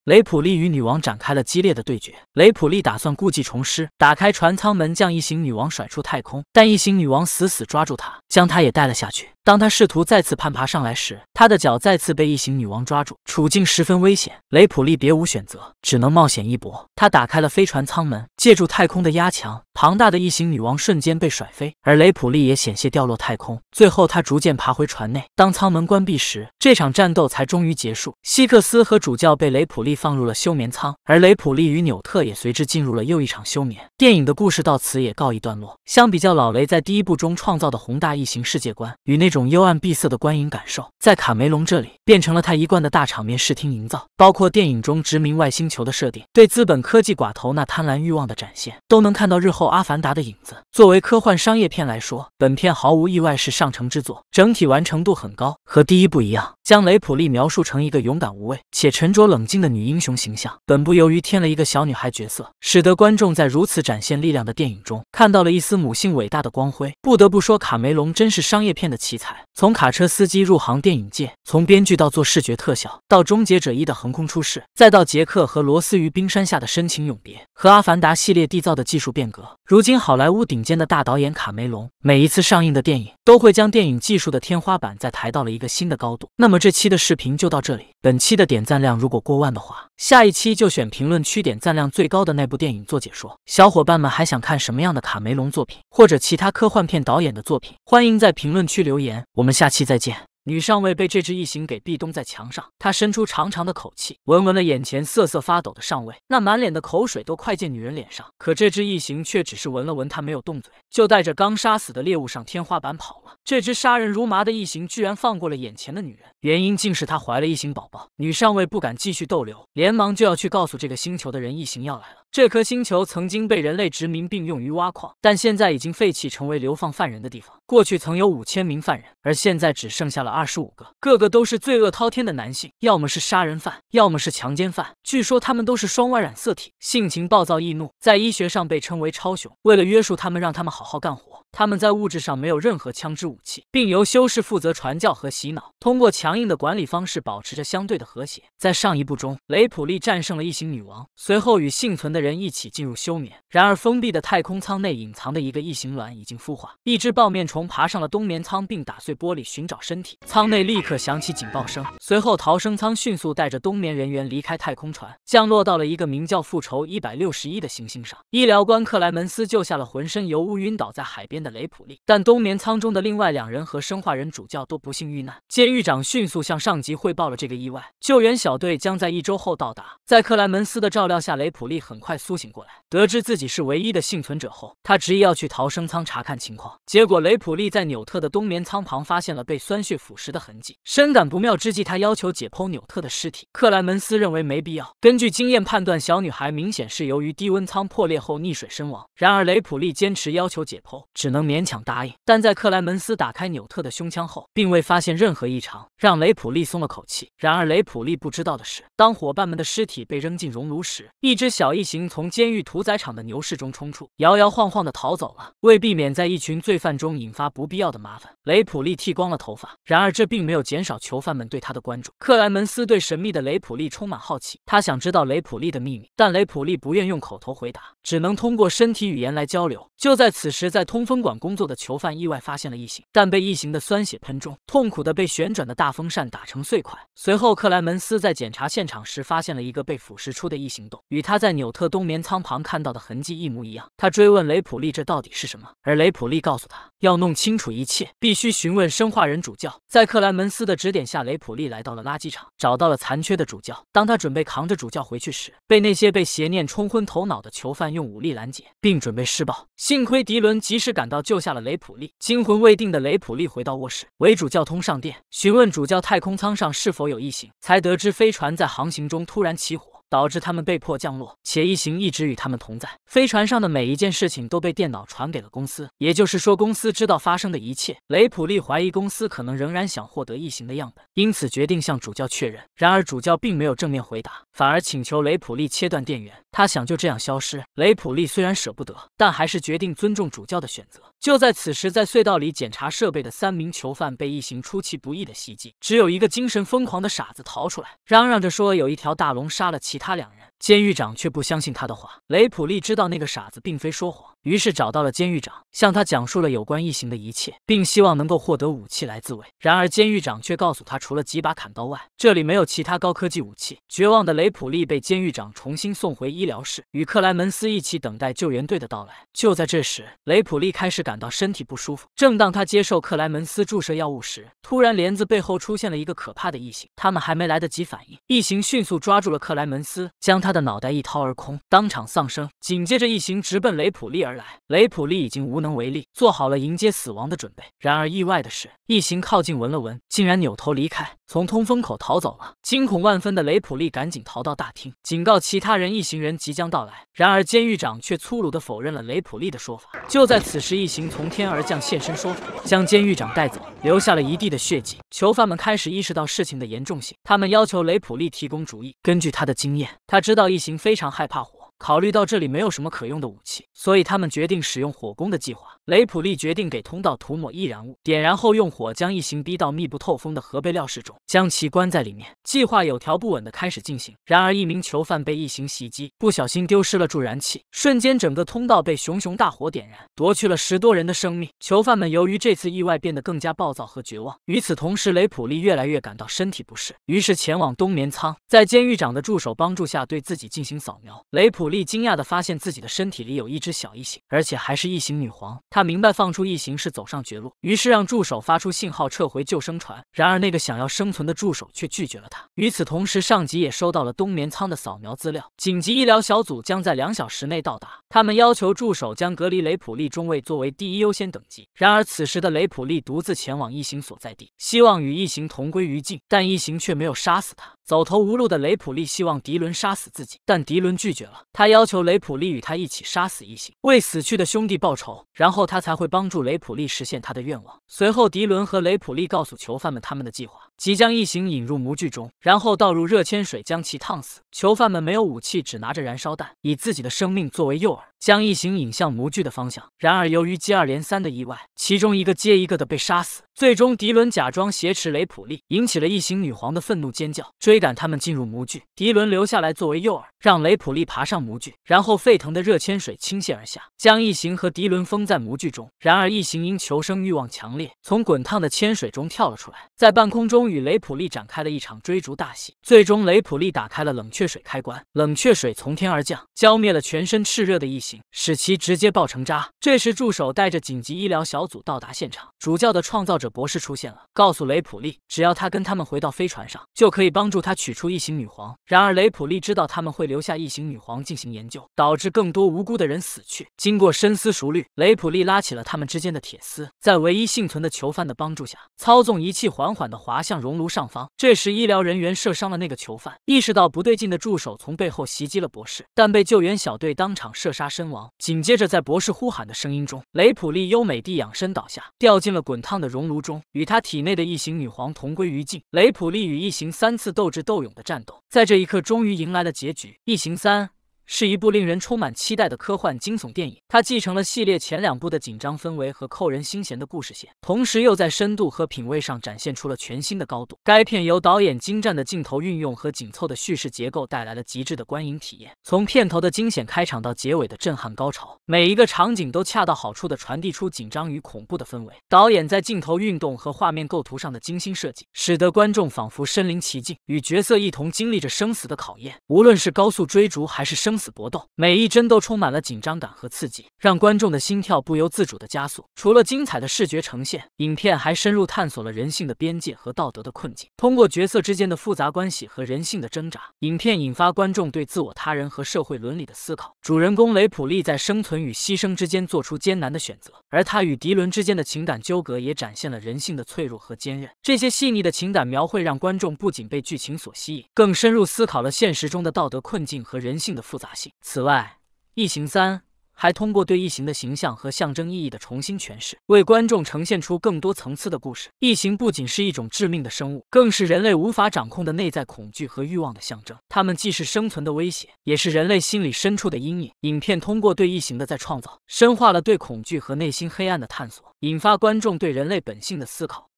雷普利与女王展开了激烈的对决。雷普利打算故技重施，打开船舱门，将异形女王甩出太空。但异形女王死死抓住他，将他也带了下去。当他试图再次攀爬上来时，他的脚再次被异形女王抓住，处境十分危险。雷普利别无选择，只能冒险一搏。他打开了飞船舱门，借助太空的压强。庞大的异形女王瞬间被甩飞，而雷普利也险些掉落太空。最后，他逐渐爬回船内。当舱门关闭时，这场战斗才终于结束。希克斯和主教被雷普利放入了休眠舱，而雷普利与纽特也随之进入了又一场休眠。电影的故事到此也告一段落。相比较老雷在第一部中创造的宏大异形世界观与那种幽暗闭塞的观影感受，在卡梅隆这里变成了他一贯的大场面视听营造，包括电影中殖民外星球的设定，对资本科技寡头那贪婪欲望的展现，都能看到日后。《阿凡达》的影子，作为科幻商业片来说，本片毫无意外是上乘之作，整体完成度很高。和第一部一样，将雷普利描述成一个勇敢无畏且沉着冷静的女英雄形象。本部由于添了一个小女孩角色，使得观众在如此展现力量的电影中看到了一丝母性伟大的光辉。不得不说，卡梅隆真是商业片的奇才。从卡车司机入行电影界，从编剧到做视觉特效，到《终结者一》的横空出世，再到杰克和罗斯于冰山下的深情永别，和《阿凡达》系列缔造的技术变革。如今，好莱坞顶尖的大导演卡梅隆，每一次上映的电影都会将电影技术的天花板再抬到了一个新的高度。那么，这期的视频就到这里。本期的点赞量如果过万的话，下一期就选评论区点赞量最高的那部电影做解说。小伙伴们还想看什么样的卡梅隆作品，或者其他科幻片导演的作品？欢迎在评论区留言。我们下期再见。女上尉被这只异形给壁咚在墙上，她伸出长长的口气，闻闻了眼前瑟瑟发抖的上尉，那满脸的口水都快溅女人脸上。可这只异形却只是闻了闻，它没有动嘴，就带着刚杀死的猎物上天花板跑了。这只杀人如麻的异形居然放过了眼前的女人。原因竟是她怀了异形宝宝。女上尉不敢继续逗留，连忙就要去告诉这个星球的人，异形要来了。这颗星球曾经被人类殖民并用于挖矿，但现在已经废弃，成为流放犯人的地方。过去曾有五千名犯人，而现在只剩下了二十五个，个个都是罪恶滔天的男性，要么是杀人犯，要么是强奸犯。据说他们都是双外染色体，性情暴躁易怒，在医学上被称为超雄。为了约束他们，让他们好好干活。他们在物质上没有任何枪支武器，并由修士负责传教和洗脑，通过强硬的管理方式保持着相对的和谐。在上一部中，雷普利战胜了异形女王，随后与幸存的人一起进入休眠。然而，封闭的太空舱内隐藏的一个异形卵已经孵化，一只暴面虫爬上了冬眠舱，并打碎玻璃寻找身体。舱内立刻响起警报声，随后逃生舱迅速带着冬眠人员离开太空船，降落到了一个名叫“复仇一百六十一”的行星上。医疗官克莱门斯救下了浑身油污晕倒在海边。的雷普利，但冬眠舱中的另外两人和生化人主教都不幸遇难。监狱长迅速向上级汇报了这个意外，救援小队将在一周后到达。在克莱门斯的照料下，雷普利很快苏醒过来。得知自己是唯一的幸存者后，他执意要去逃生舱查看情况。结果，雷普利在纽特的冬眠舱旁发现了被酸血腐蚀的痕迹，深感不妙之际，他要求解剖纽特的尸体。克莱门斯认为没必要，根据经验判断，小女孩明显是由于低温舱破裂后溺水身亡。然而，雷普利坚持要求解剖，只。能勉强答应，但在克莱门斯打开纽特的胸腔后，并未发现任何异常，让雷普利松了口气。然而，雷普利不知道的是，当伙伴们的尸体被扔进熔炉时，一只小异形从监狱屠宰场的牛室中冲出，摇摇晃晃地逃走了。为避免在一群罪犯中引发不必要的麻烦，雷普利剃光了头发。然而，这并没有减少囚犯们对他的关注。克莱门斯对神秘的雷普利充满好奇，他想知道雷普利的秘密，但雷普利不愿用口头回答，只能通过身体语言来交流。就在此时，在通风。管工作的囚犯意外发现了异形，但被异形的酸血喷中，痛苦的被旋转的大风扇打成碎块。随后克莱门斯在检查现场时，发现了一个被腐蚀出的异形洞，与他在纽特冬眠舱旁看到的痕迹一模一样。他追问雷普利这到底是什么，而雷普利告诉他，要弄清楚一切，必须询问生化人主教。在克莱门斯的指点下，雷普利来到了垃圾场，找到了残缺的主教。当他准备扛着主教回去时，被那些被邪念冲昏头脑的囚犯用武力拦截，并准备施暴。幸亏迪伦及时赶。到救下了雷普利，惊魂未定的雷普利回到卧室，为主教通上电，询问主教太空舱上是否有异形，才得知飞船在航行中突然起火。导致他们被迫降落，且异形一直与他们同在。飞船上的每一件事情都被电脑传给了公司，也就是说，公司知道发生的一切。雷普利怀疑公司可能仍然想获得异形的样本，因此决定向主教确认。然而，主教并没有正面回答，反而请求雷普利切断电源。他想就这样消失。雷普利虽然舍不得，但还是决定尊重主教的选择。就在此时，在隧道里检查设备的三名囚犯被异形出其不意的袭击，只有一个精神疯狂的傻子逃出来，嚷嚷着说有一条大龙杀了其。他两人。监狱长却不相信他的话。雷普利知道那个傻子并非说谎，于是找到了监狱长，向他讲述了有关异形的一切，并希望能够获得武器来自卫。然而监狱长却告诉他，除了几把砍刀外，这里没有其他高科技武器。绝望的雷普利被监狱长重新送回医疗室，与克莱门斯一起等待救援队的到来。就在这时，雷普利开始感到身体不舒服。正当他接受克莱门斯注射药物时，突然帘子背后出现了一个可怕的异形。他们还没来得及反应，异形迅速抓住了克莱门斯，将他。他的脑袋一掏而空，当场丧生。紧接着，异形直奔雷普利而来，雷普利已经无能为力，做好了迎接死亡的准备。然而，意外的是，异形靠近闻了闻，竟然扭头离开。从通风口逃走了，惊恐万分的雷普利赶紧逃到大厅，警告其他人一行人即将到来。然而监狱长却粗鲁地否认了雷普利的说法。就在此时，异形从天而降现身，说将监狱长带走，留下了一地的血迹。囚犯们开始意识到事情的严重性，他们要求雷普利提供主意。根据他的经验，他知道异形非常害怕火。考虑到这里没有什么可用的武器，所以他们决定使用火攻的计划。雷普利决定给通道涂抹易燃物，点燃后用火将异形逼到密不透风的核废料室中，将其关在里面。计划有条不紊地开始进行。然而，一名囚犯被异形袭击，不小心丢失了助燃气，瞬间整个通道被熊熊大火点燃，夺去了十多人的生命。囚犯们由于这次意外变得更加暴躁和绝望。与此同时，雷普利越来越感到身体不适，于是前往冬眠舱，在监狱长的助手帮助下对自己进行扫描。雷普利惊讶地发现自己的身体里有一只小异形，而且还是异形女皇。他。他明白放出异形是走上绝路，于是让助手发出信号撤回救生船。然而那个想要生存的助手却拒绝了他。与此同时，上级也收到了冬眠舱的扫描资料，紧急医疗小组将在两小时内到达。他们要求助手将隔离雷普利中尉作为第一优先等级。然而此时的雷普利独自前往异形所在地，希望与异形同归于尽，但异形却没有杀死他。走投无路的雷普利希望迪伦杀死自己，但迪伦拒绝了。他要求雷普利与他一起杀死异形，为死去的兄弟报仇，然后他才会帮助雷普利实现他的愿望。随后，迪伦和雷普利告诉囚犯们他们的计划：即将异形引入模具中，然后倒入热铅水将其烫死。囚犯们没有武器，只拿着燃烧弹，以自己的生命作为诱饵。将异形引向模具的方向。然而，由于接二连三的意外，其中一个接一个的被杀死。最终，迪伦假装挟持雷普利，引起了异形女皇的愤怒尖叫，追赶他们进入模具。迪伦留下来作为诱饵，让雷普利爬上模具，然后沸腾的热铅水倾泻而下，将异形和迪伦封在模具中。然而，异形因求生欲望强烈，从滚烫的铅水中跳了出来，在半空中与雷普利展开了一场追逐大戏。最终，雷普利打开了冷却水开关，冷却水从天而降，浇灭了全身炽热的异形。使其直接爆成渣。这时，助手带着紧急医疗小组到达现场，主教的创造者博士出现了，告诉雷普利，只要他跟他们回到飞船上，就可以帮助他取出异形女皇。然而，雷普利知道他们会留下异形女皇进行研究，导致更多无辜的人死去。经过深思熟虑，雷普利拉起了他们之间的铁丝，在唯一幸存的囚犯的帮助下，操纵仪器缓缓地滑向熔炉上方。这时，医疗人员射伤了那个囚犯，意识到不对劲的助手从背后袭击了博士，但被救援小队当场射杀身身亡。紧接着，在博士呼喊的声音中，雷普利优美地仰身倒下，掉进了滚烫的熔炉中，与她体内的异形女皇同归于尽。雷普利与异形三次斗智斗勇的战斗，在这一刻终于迎来了结局。异形三。是一部令人充满期待的科幻惊悚电影。它继承了系列前两部的紧张氛围和扣人心弦的故事线，同时又在深度和品味上展现出了全新的高度。该片由导演精湛的镜头运用和紧凑的叙事结构带来了极致的观影体验。从片头的惊险开场到结尾的震撼高潮，每一个场景都恰到好处地传递出紧张与恐怖的氛围。导演在镜头运动和画面构图上的精心设计，使得观众仿佛身临其境，与角色一同经历着生死的考验。无论是高速追逐还是生死，此搏斗，每一帧都充满了紧张感和刺激，让观众的心跳不由自主的加速。除了精彩的视觉呈现，影片还深入探索了人性的边界和道德的困境。通过角色之间的复杂关系和人性的挣扎，影片引发观众对自我、他人和社会伦理的思考。主人公雷普利在生存与牺牲之间做出艰难的选择，而他与迪伦之间的情感纠葛也展现了人性的脆弱和坚韧。这些细腻的情感描绘让观众不仅被剧情所吸引，更深入思考了现实中的道德困境和人性的复杂。此外，《异形三》还通过对异形的形象和象征意义的重新诠释，为观众呈现出更多层次的故事。异形不仅是一种致命的生物，更是人类无法掌控的内在恐惧和欲望的象征。它们既是生存的威胁，也是人类心理深处的阴影。影片通过对异形的再创造，深化了对恐惧和内心黑暗的探索，引发观众对人类本性的思考。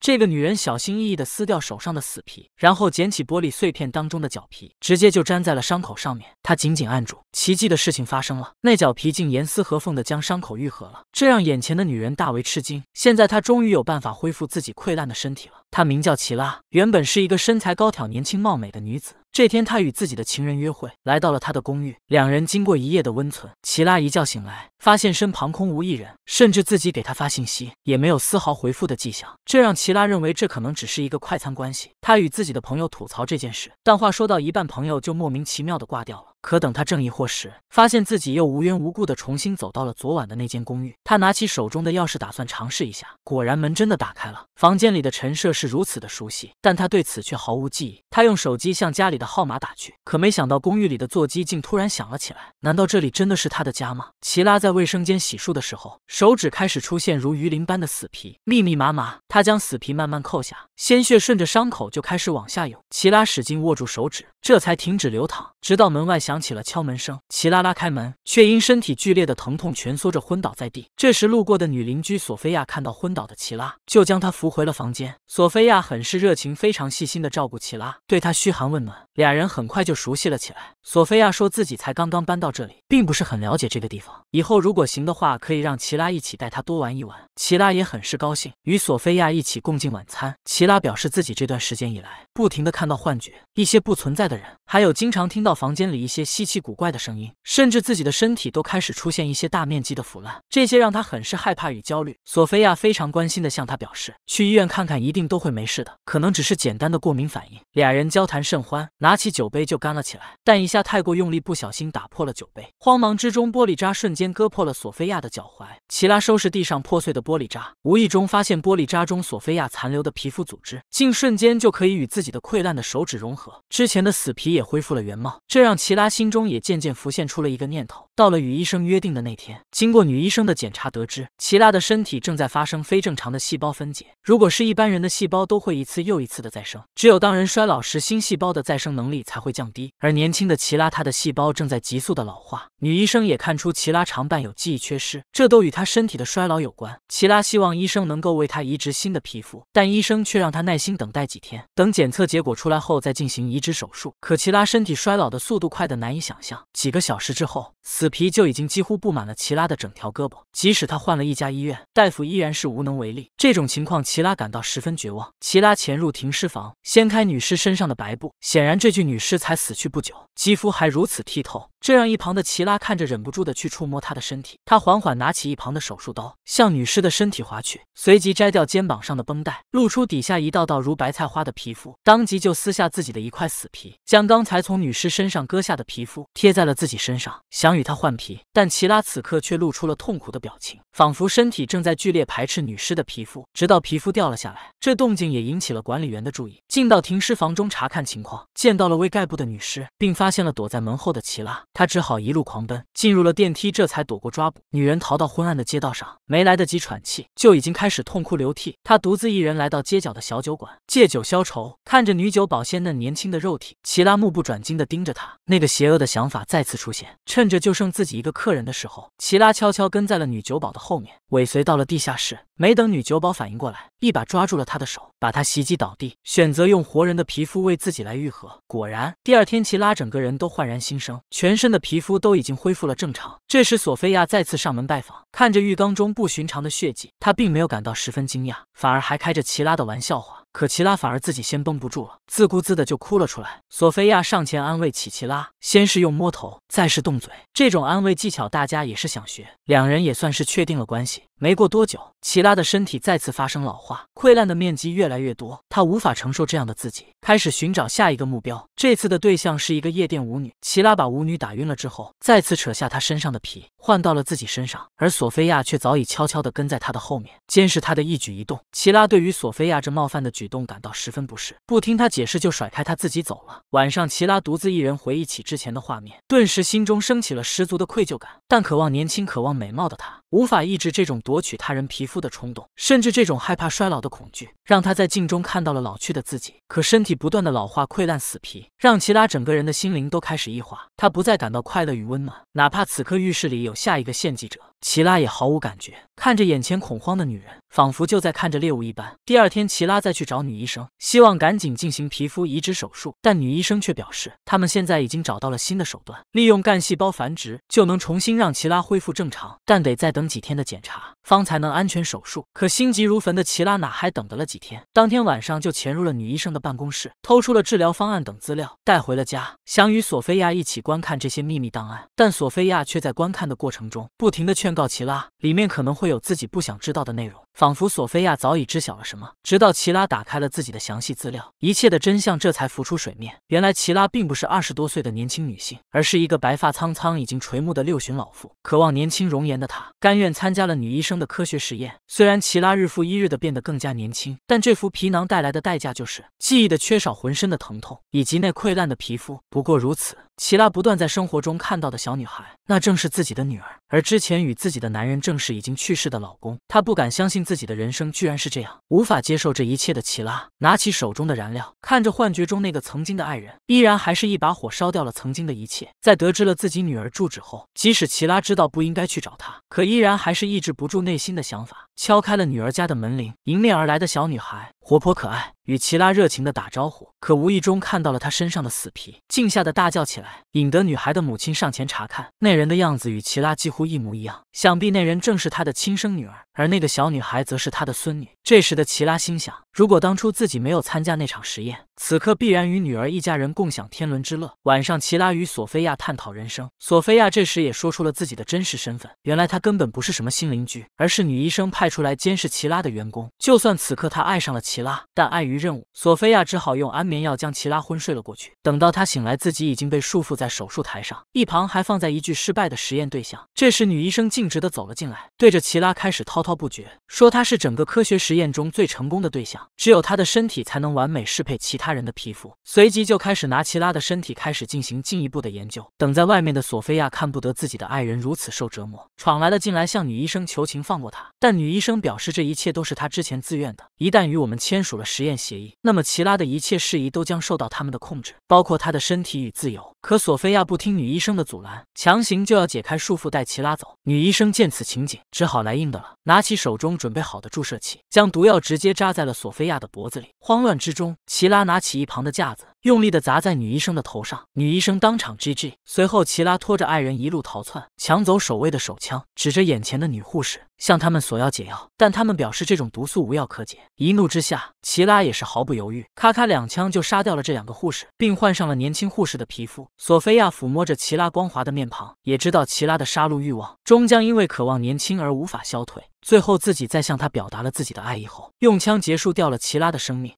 这个女人小心翼翼的撕掉手上的死皮，然后捡起玻璃碎片当中的脚皮，直接就粘在了伤口上面。她紧紧按住，奇迹的事情发生了，那脚皮竟严丝合缝的将伤口愈合了，这让眼前的女人大为吃惊。现在她终于有办法恢复自己溃烂的身体了。她名叫齐拉，原本是一个身材高挑、年轻貌美的女子。这天，他与自己的情人约会，来到了他的公寓。两人经过一夜的温存，齐拉一觉醒来，发现身旁空无一人，甚至自己给他发信息也没有丝毫回复的迹象。这让齐拉认为这可能只是一个快餐关系。他与自己的朋友吐槽这件事，但话说到一半，朋友就莫名其妙的挂掉了。可等他正疑惑时，发现自己又无缘无故的重新走到了昨晚的那间公寓。他拿起手中的钥匙，打算尝试一下，果然门真的打开了。房间里的陈设是如此的熟悉，但他对此却毫无记忆。他用手机向家里的号码打去，可没想到公寓里的座机竟突然响了起来。难道这里真的是他的家吗？齐拉在卫生间洗漱的时候，手指开始出现如鱼鳞般的死皮，密密麻麻。他将死皮慢慢扣下，鲜血顺着伤口就开始往下涌。齐拉使劲握住手指，这才停止流淌。直到门外响。响起了敲门声，齐拉拉开门，却因身体剧烈的疼痛蜷缩着昏倒在地。这时路过的女邻居索菲亚看到昏倒的齐拉，就将她扶回了房间。索菲亚很是热情，非常细心的照顾齐拉，对她嘘寒问暖。俩人很快就熟悉了起来。索菲亚说自己才刚刚搬到这里，并不是很了解这个地方，以后如果行的话，可以让齐拉一起带她多玩一玩。齐拉也很是高兴，与索菲亚一起共进晚餐。齐拉表示自己这段时间以来，不停的看到幻觉，一些不存在的人。还有经常听到房间里一些稀奇古怪的声音，甚至自己的身体都开始出现一些大面积的腐烂，这些让他很是害怕与焦虑。索菲亚非常关心的向他表示，去医院看看一定都会没事的，可能只是简单的过敏反应。俩人交谈甚欢，拿起酒杯就干了起来，但一下太过用力，不小心打破了酒杯，慌忙之中玻璃渣瞬间割破了索菲亚的脚踝。齐拉收拾地上破碎的玻璃渣，无意中发现玻璃渣中索菲亚残留的皮肤组织，竟瞬间就可以与自己的溃烂的手指融合，之前的死皮。也恢复了原貌，这让齐拉心中也渐渐浮现出了一个念头。到了与医生约定的那天，经过女医生的检查，得知齐拉的身体正在发生非正常的细胞分解。如果是一般人的细胞，都会一次又一次的再生，只有当人衰老时，新细胞的再生能力才会降低。而年轻的齐拉，他的细胞正在急速的老化。女医生也看出齐拉常伴有记忆缺失，这都与他身体的衰老有关。齐拉希望医生能够为他移植新的皮肤，但医生却让他耐心等待几天，等检测结果出来后再进行移植手术。可，奇拉身体衰老的速度快的难以想象，几个小时之后。死皮就已经几乎布满了齐拉的整条胳膊，即使他换了一家医院，大夫依然是无能为力。这种情况，齐拉感到十分绝望。齐拉潜入停尸房，掀开女尸身上的白布，显然这具女尸才死去不久，肌肤还如此剔透，这让一旁的齐拉看着忍不住的去触摸她的身体。他缓缓拿起一旁的手术刀，向女尸的身体划去，随即摘掉肩膀上的绷带，露出底下一道道如白菜花的皮肤，当即就撕下自己的一块死皮，将刚才从女尸身上割下的皮肤贴在了自己身上，想。与他换皮，但奇拉此刻却露出了痛苦的表情，仿佛身体正在剧烈排斥女尸的皮肤，直到皮肤掉了下来。这动静也引起了管理员的注意，进到停尸房中查看情况，见到了未盖布的女尸，并发现了躲在门后的奇拉。他只好一路狂奔，进入了电梯，这才躲过抓捕。女人逃到昏暗的街道上，没来得及喘气，就已经开始痛哭流涕。她独自一人来到街角的小酒馆，借酒消愁。看着女酒保鲜嫩年轻的肉体，奇拉目不转睛地盯着她，那个邪恶的想法再次出现，趁着就剩自己一个客人的时候，奇拉悄悄跟在了女酒保的后面，尾随到了地下室。没等女酒保反应过来，一把抓住了他的手，把他袭击倒地，选择用活人的皮肤为自己来愈合。果然，第二天齐拉整个人都焕然新生，全身的皮肤都已经恢复了正常。这时，索菲亚再次上门拜访，看着浴缸中不寻常的血迹，她并没有感到十分惊讶，反而还开着齐拉的玩笑话。可齐拉反而自己先绷不住了，自顾自的就哭了出来。索菲亚上前安慰起齐拉，先是用摸头，再是动嘴，这种安慰技巧大家也是想学。两人也算是确定了关系。没过多久，齐拉的身体再次发生老化，溃烂的面积越来越多，他无法承受这样的自己，开始寻找下一个目标。这次的对象是一个夜店舞女，齐拉把舞女打晕了之后，再次扯下她身上的皮。换到了自己身上，而索菲亚却早已悄悄地跟在他的后面，监视他的一举一动。齐拉对于索菲亚这冒犯的举动感到十分不适，不听他解释就甩开他，自己走了。晚上，齐拉独自一人回忆起之前的画面，顿时心中升起了十足的愧疚感。但渴望年轻、渴望美貌的他，无法抑制这种夺取他人皮肤的冲动，甚至这种害怕衰老的恐惧，让他在镜中看到了老去的自己。可身体不断的老化、溃烂、死皮，让齐拉整个人的心灵都开始异化。他不再感到快乐与温暖，哪怕此刻浴室里有。下一个献祭者。齐拉也毫无感觉，看着眼前恐慌的女人，仿佛就在看着猎物一般。第二天，齐拉再去找女医生，希望赶紧进行皮肤移植手术，但女医生却表示，他们现在已经找到了新的手段，利用干细胞繁殖，就能重新让齐拉恢复正常，但得再等几天的检查，方才能安全手术。可心急如焚的齐拉哪还等得了几天？当天晚上就潜入了女医生的办公室，偷出了治疗方案等资料，带回了家，想与索菲亚一起观看这些秘密档案。但索菲亚却在观看的过程中，不停的劝。劝告齐拉，里面可能会有自己不想知道的内容。仿佛索菲亚早已知晓了什么，直到齐拉打开了自己的详细资料，一切的真相这才浮出水面。原来齐拉并不是二十多岁的年轻女性，而是一个白发苍苍、已经垂暮的六旬老妇。渴望年轻容颜的她，甘愿参加了女医生的科学实验。虽然齐拉日复一日的变得更加年轻，但这副皮囊带来的代价就是记忆的缺少、浑身的疼痛以及那溃烂的皮肤。不过如此。齐拉不断在生活中看到的小女孩，那正是自己的女儿，而之前与自己的男人正是已经去世的老公。她不敢相信自己的人生居然是这样，无法接受这一切的齐拉拿起手中的燃料，看着幻觉中那个曾经的爱人，依然还是一把火烧掉了曾经的一切。在得知了自己女儿住址后，即使齐拉知道不应该去找她，可依然还是抑制不住内心的想法，敲开了女儿家的门铃。迎面而来的小女孩活泼可爱。与奇拉热情地打招呼，可无意中看到了他身上的死皮，竟吓得大叫起来，引得女孩的母亲上前查看。那人的样子与奇拉几乎一模一样，想必那人正是他的亲生女儿。而那个小女孩则是他的孙女。这时的齐拉心想，如果当初自己没有参加那场实验，此刻必然与女儿一家人共享天伦之乐。晚上，齐拉与索菲亚探讨人生。索菲亚这时也说出了自己的真实身份，原来她根本不是什么新邻居，而是女医生派出来监视齐拉的员工。就算此刻她爱上了齐拉，但碍于任务，索菲亚只好用安眠药将齐拉昏睡了过去。等到她醒来，自己已经被束缚在手术台上，一旁还放在一具失败的实验对象。这时，女医生径直的走了进来，对着齐拉开始掏。滔不绝说他是整个科学实验中最成功的对象，只有他的身体才能完美适配其他人的皮肤。随即就开始拿奇拉的身体开始进行进一步的研究。等在外面的索菲亚看不得自己的爱人如此受折磨，闯来了进来向女医生求情放过他。但女医生表示这一切都是他之前自愿的，一旦与我们签署了实验协议，那么奇拉的一切事宜都将受到他们的控制，包括他的身体与自由。可索菲亚不听女医生的阻拦，强行就要解开束缚带奇拉走。女医生见此情景，只好来硬的了，拿。拿起手中准备好的注射器，将毒药直接扎在了索菲亚的脖子里。慌乱之中，齐拉拿起一旁的架子。用力地砸在女医生的头上，女医生当场 G G。随后，齐拉拖着爱人一路逃窜，抢走守卫的手枪，指着眼前的女护士，向他们索要解药。但他们表示这种毒素无药可解。一怒之下，齐拉也是毫不犹豫，咔咔两枪就杀掉了这两个护士，并换上了年轻护士的皮肤。索菲亚抚摸着齐拉光滑的面庞，也知道齐拉的杀戮欲望终将因为渴望年轻而无法消退。最后，自己在向他表达了自己的爱意后，用枪结束掉了齐拉的生命。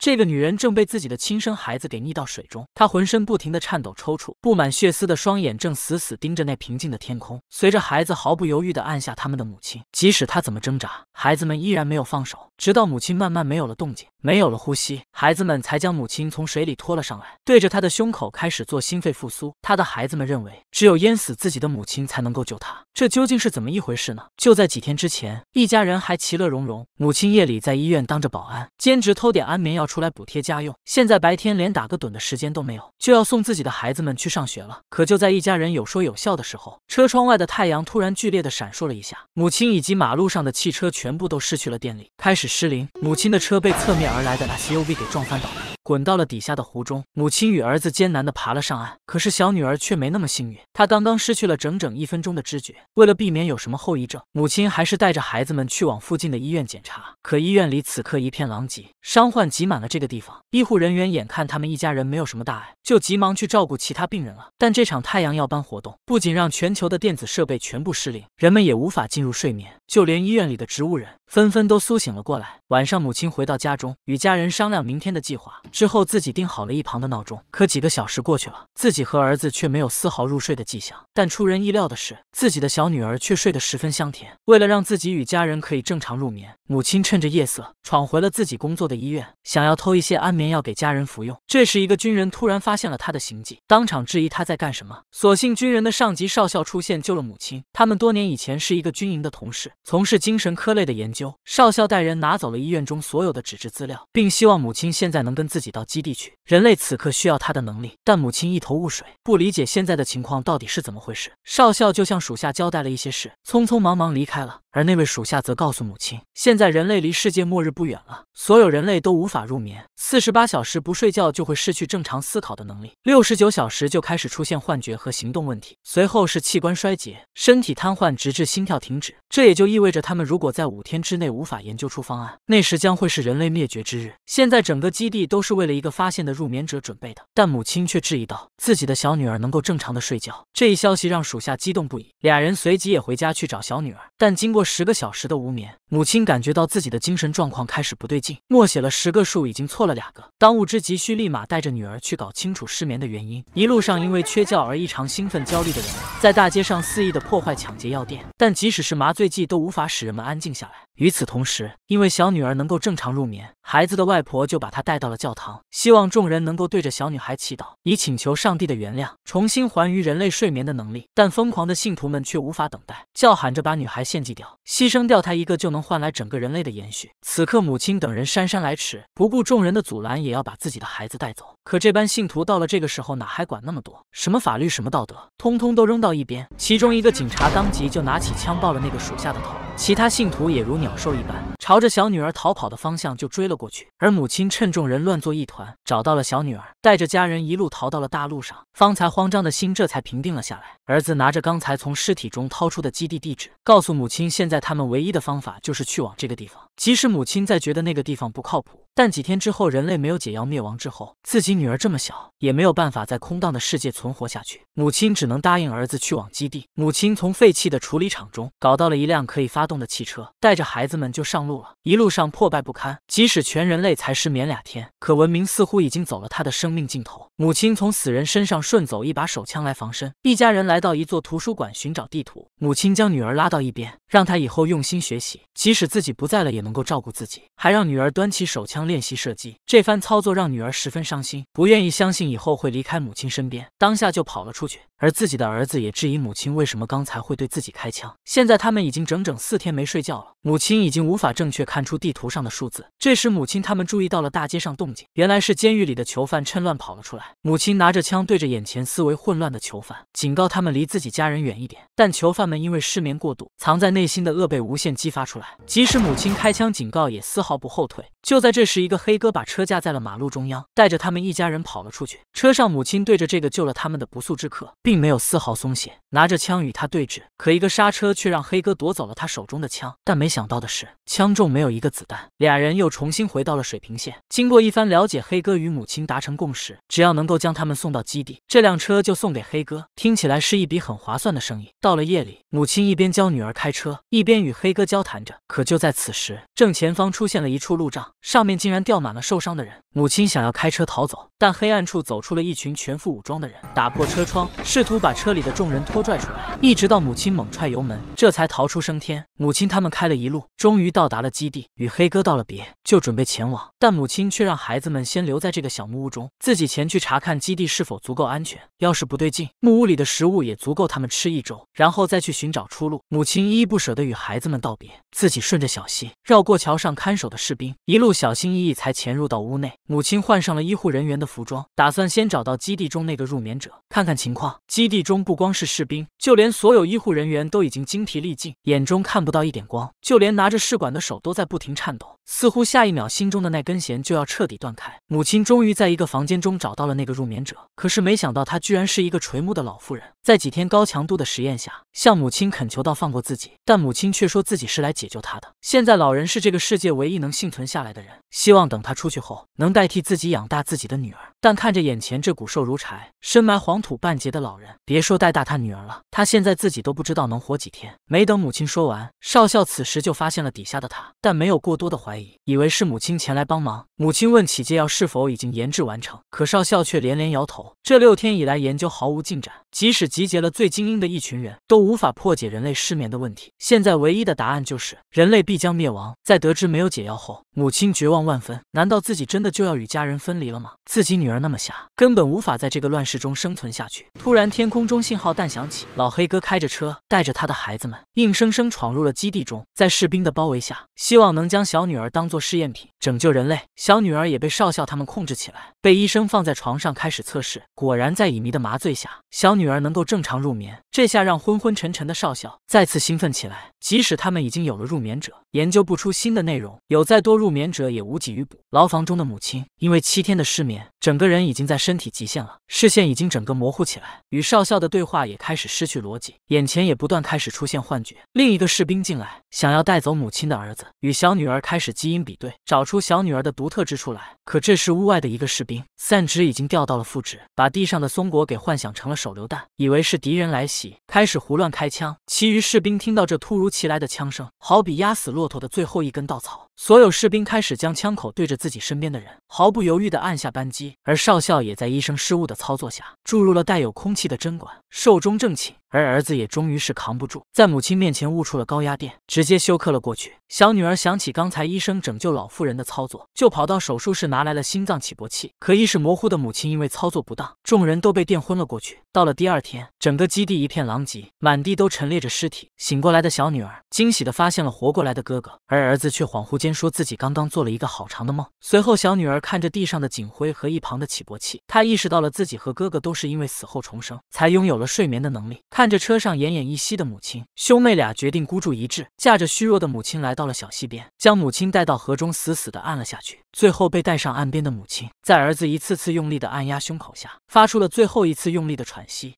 这个女人正被自己的亲生孩子给溺到水中，她浑身不停地颤抖抽搐，布满血丝的双眼正死死盯着那平静的天空。随着孩子毫不犹豫地按下他们的母亲，即使她怎么挣扎，孩子们依然没有放手。直到母亲慢慢没有了动静，没有了呼吸，孩子们才将母亲从水里拖了上来，对着她的胸口开始做心肺复苏。他的孩子们认为，只有淹死自己的母亲才能够救她。这究竟是怎么一回事呢？就在几天之前，一家人还其乐融融。母亲夜里在医院当着保安，兼职偷点安眠药。出来补贴家用，现在白天连打个盹的时间都没有，就要送自己的孩子们去上学了。可就在一家人有说有笑的时候，车窗外的太阳突然剧烈的闪烁了一下，母亲以及马路上的汽车全部都失去了电力，开始失灵。母亲的车被侧面而来的 s U V 给撞翻倒了。滚到了底下的湖中，母亲与儿子艰难地爬了上岸。可是小女儿却没那么幸运，她刚刚失去了整整一分钟的知觉。为了避免有什么后遗症，母亲还是带着孩子们去往附近的医院检查。可医院里此刻一片狼藉，伤患挤满了这个地方。医护人员眼看他们一家人没有什么大碍，就急忙去照顾其他病人了。但这场太阳耀斑活动不仅让全球的电子设备全部失灵，人们也无法进入睡眠，就连医院里的植物人纷纷都苏醒了过来。晚上，母亲回到家中，与家人商量明天的计划之后，自己定好了一旁的闹钟。可几个小时过去了，自己和儿子却没有丝毫入睡的迹象。但出人意料的是，自己的小女儿却睡得十分香甜。为了让自己与家人可以正常入眠，母亲趁着夜色闯回了自己工作的医院，想要偷一些安。眠要给家人服用。这时，一个军人突然发现了他的行迹，当场质疑他在干什么。所幸军人的上级少校出现，救了母亲。他们多年以前是一个军营的同事，从事精神科类的研究。少校带人拿走了医院中所有的纸质资料，并希望母亲现在能跟自己到基地去。人类此刻需要他的能力，但母亲一头雾水，不理解现在的情况到底是怎么回事。少校就向属下交代了一些事，匆匆忙忙离开了。而那位属下则告诉母亲，现在人类离世界末日不远了，所有人类都无法入眠，四十八小时不睡觉就会失去正常思考的能力，六十九小时就开始出现幻觉和行动问题，随后是器官衰竭、身体瘫痪，直至心跳停止。这也就意味着，他们如果在五天之内无法研究出方案，那时将会是人类灭绝之日。现在整个基地都是为了一个发现的入眠者准备的，但母亲却质疑道，自己的小女儿能够正常的睡觉。这一消息让属下激动不已，俩人随即也回家去找小女儿，但经过。过十个小时的无眠，母亲感觉到自己的精神状况开始不对劲。默写了十个数，已经错了两个。当务之急需立马带着女儿去搞清楚失眠的原因。一路上因为缺觉而异常兴奋、焦虑的人，在大街上肆意的破坏、抢劫药店。但即使是麻醉剂都无法使人们安静下来。与此同时，因为小女儿能够正常入眠，孩子的外婆就把她带到了教堂，希望众人能够对着小女孩祈祷，以请求上帝的原谅，重新还于人类睡眠的能力。但疯狂的信徒们却无法等待，叫喊着把女孩献祭掉，牺牲掉她一个就能换来整个人类的延续。此刻，母亲等人姗姗来迟，不顾众人的阻拦，也要把自己的孩子带走。可这般信徒到了这个时候，哪还管那么多什么法律什么道德，通通都扔到一边。其中一个警察当即就拿起枪爆了那个属下的头，其他信徒也如鸟。小兽一般，朝着小女儿逃跑的方向就追了过去。而母亲趁众人乱作一团，找到了小女儿，带着家人一路逃到了大路上。方才慌张的心这才平定了下来。儿子拿着刚才从尸体中掏出的基地地址，告诉母亲，现在他们唯一的方法就是去往这个地方。即使母亲在觉得那个地方不靠谱，但几天之后人类没有解药灭亡之后，自己女儿这么小，也没有办法在空荡的世界存活下去。母亲只能答应儿子去往基地。母亲从废弃的处理厂中搞到了一辆可以发动的汽车，带着孩子们就上路了。一路上破败不堪，即使全人类才失眠两天，可文明似乎已经走了他的生命尽头。母亲从死人身上顺走一把手枪来防身，一家人来到一座图书馆寻找地图。母亲将女儿拉到一边，让她以后用心学习，即使自己不在了也。能够照顾自己，还让女儿端起手枪练习射击，这番操作让女儿十分伤心，不愿意相信以后会离开母亲身边，当下就跑了出去。而自己的儿子也质疑母亲为什么刚才会对自己开枪。现在他们已经整整四天没睡觉了，母亲已经无法正确看出地图上的数字。这时，母亲他们注意到了大街上动静，原来是监狱里的囚犯趁乱跑了出来。母亲拿着枪对着眼前思维混乱的囚犯，警告他们离自己家人远一点。但囚犯们因为失眠过度，藏在内心的恶被无限激发出来，即使母亲开枪警告，也丝毫不后退。就在这时，一个黑哥把车架在了马路中央，带着他们一家人跑了出去。车上母亲对着这个救了他们的不速之客，并没有丝毫松懈，拿着枪与他对峙。可一个刹车却让黑哥夺走了他手中的枪。但没想到的是，枪中没有一个子弹。俩人又重新回到了水平线。经过一番了解，黑哥与母亲达成共识，只要能够将他们送到基地，这辆车就送给黑哥。听起来是一笔很划算的生意。到了夜里，母亲一边教女儿开车，一边与黑哥交谈着。可就在此时，正前方出现了一处路障。上面竟然吊满了受伤的人，母亲想要开车逃走，但黑暗处走出了一群全副武装的人，打破车窗，试图把车里的众人拖拽出来。一直到母亲猛踹油门，这才逃出升天。母亲他们开了一路，终于到达了基地，与黑哥道了别，就准备前往。但母亲却让孩子们先留在这个小木屋中，自己前去查看基地是否足够安全。要是不对劲，木屋里的食物也足够他们吃一周，然后再去寻找出路。母亲依依不舍地与孩子们道别，自己顺着小溪，绕过桥上看守的士兵，一路。小心翼翼才潜入到屋内，母亲换上了医护人员的服装，打算先找到基地中那个入眠者，看看情况。基地中不光是士兵，就连所有医护人员都已经精疲力尽，眼中看不到一点光，就连拿着试管的手都在不停颤抖，似乎下一秒心中的那根弦就要彻底断开。母亲终于在一个房间中找到了那个入眠者，可是没想到他居然是一个垂暮的老妇人，在几天高强度的实验下，向母亲恳求到放过自己，但母亲却说自己是来解救他的。现在老人是这个世界唯一能幸存下来的。的人希望等他出去后，能代替自己养大自己的女儿。但看着眼前这骨瘦如柴、深埋黄土半截的老人，别说带大他女儿了，他现在自己都不知道能活几天。没等母亲说完，少校此时就发现了底下的他，但没有过多的怀疑，以为是母亲前来帮忙。母亲问起解药是否已经研制完成，可少校却连连摇头。这六天以来研究毫无进展，即使集结了最精英的一群人都无法破解人类失眠的问题。现在唯一的答案就是人类必将灭亡。在得知没有解药后，母亲绝望万分，难道自己真的就要与家人分离了吗？自己女。女儿那么傻，根本无法在这个乱世中生存下去。突然，天空中信号弹响起，老黑哥开着车，带着他的孩子们，硬生生闯入了基地中，在士兵的包围下，希望能将小女儿当做试验品，拯救人类。小女儿也被少校他们控制起来，被医生放在床上开始测试。果然，在乙醚的麻醉下，小女儿能够正常入眠。这下让昏昏沉沉的少校再次兴奋起来。即使他们已经有了入眠者，研究不出新的内容，有再多入眠者也无济于补。牢房中的母亲因为七天的失眠，整。整个人已经在身体极限了，视线已经整个模糊起来，与少校的对话也开始失去逻辑，眼前也不断开始出现幻觉。另一个士兵进来，想要带走母亲的儿子，与小女儿开始基因比对，找出小女儿的独特之处来。可这时屋外的一个士兵，散值已经掉到了负值，把地上的松果给幻想成了手榴弹，以为是敌人来袭，开始胡乱开枪。其余士兵听到这突如其来的枪声，好比压死骆驼的最后一根稻草。所有士兵开始将枪口对着自己身边的人，毫不犹豫地按下扳机，而少校也在医生失误的操作下，注入了带有空气的针管。寿终正寝，而儿子也终于是扛不住，在母亲面前悟出了高压电，直接休克了过去。小女儿想起刚才医生拯救老妇人的操作，就跑到手术室拿来了心脏起搏器。可意识模糊的母亲因为操作不当，众人都被电昏了过去。到了第二天，整个基地一片狼藉，满地都陈列着尸体。醒过来的小女儿惊喜地发现了活过来的哥哥，而儿子却恍惚间说自己刚刚做了一个好长的梦。随后，小女儿看着地上的警徽和一旁的起搏器，她意识到了自己和哥哥都是因为死后重生才拥有。有了睡眠的能力，看着车上奄奄一息的母亲，兄妹俩决定孤注一掷，驾着虚弱的母亲来到了小溪边，将母亲带到河中，死死的按了下去。最后被带上岸边的母亲，在儿子一次次用力的按压胸口下，发出了最后一次用力的喘息。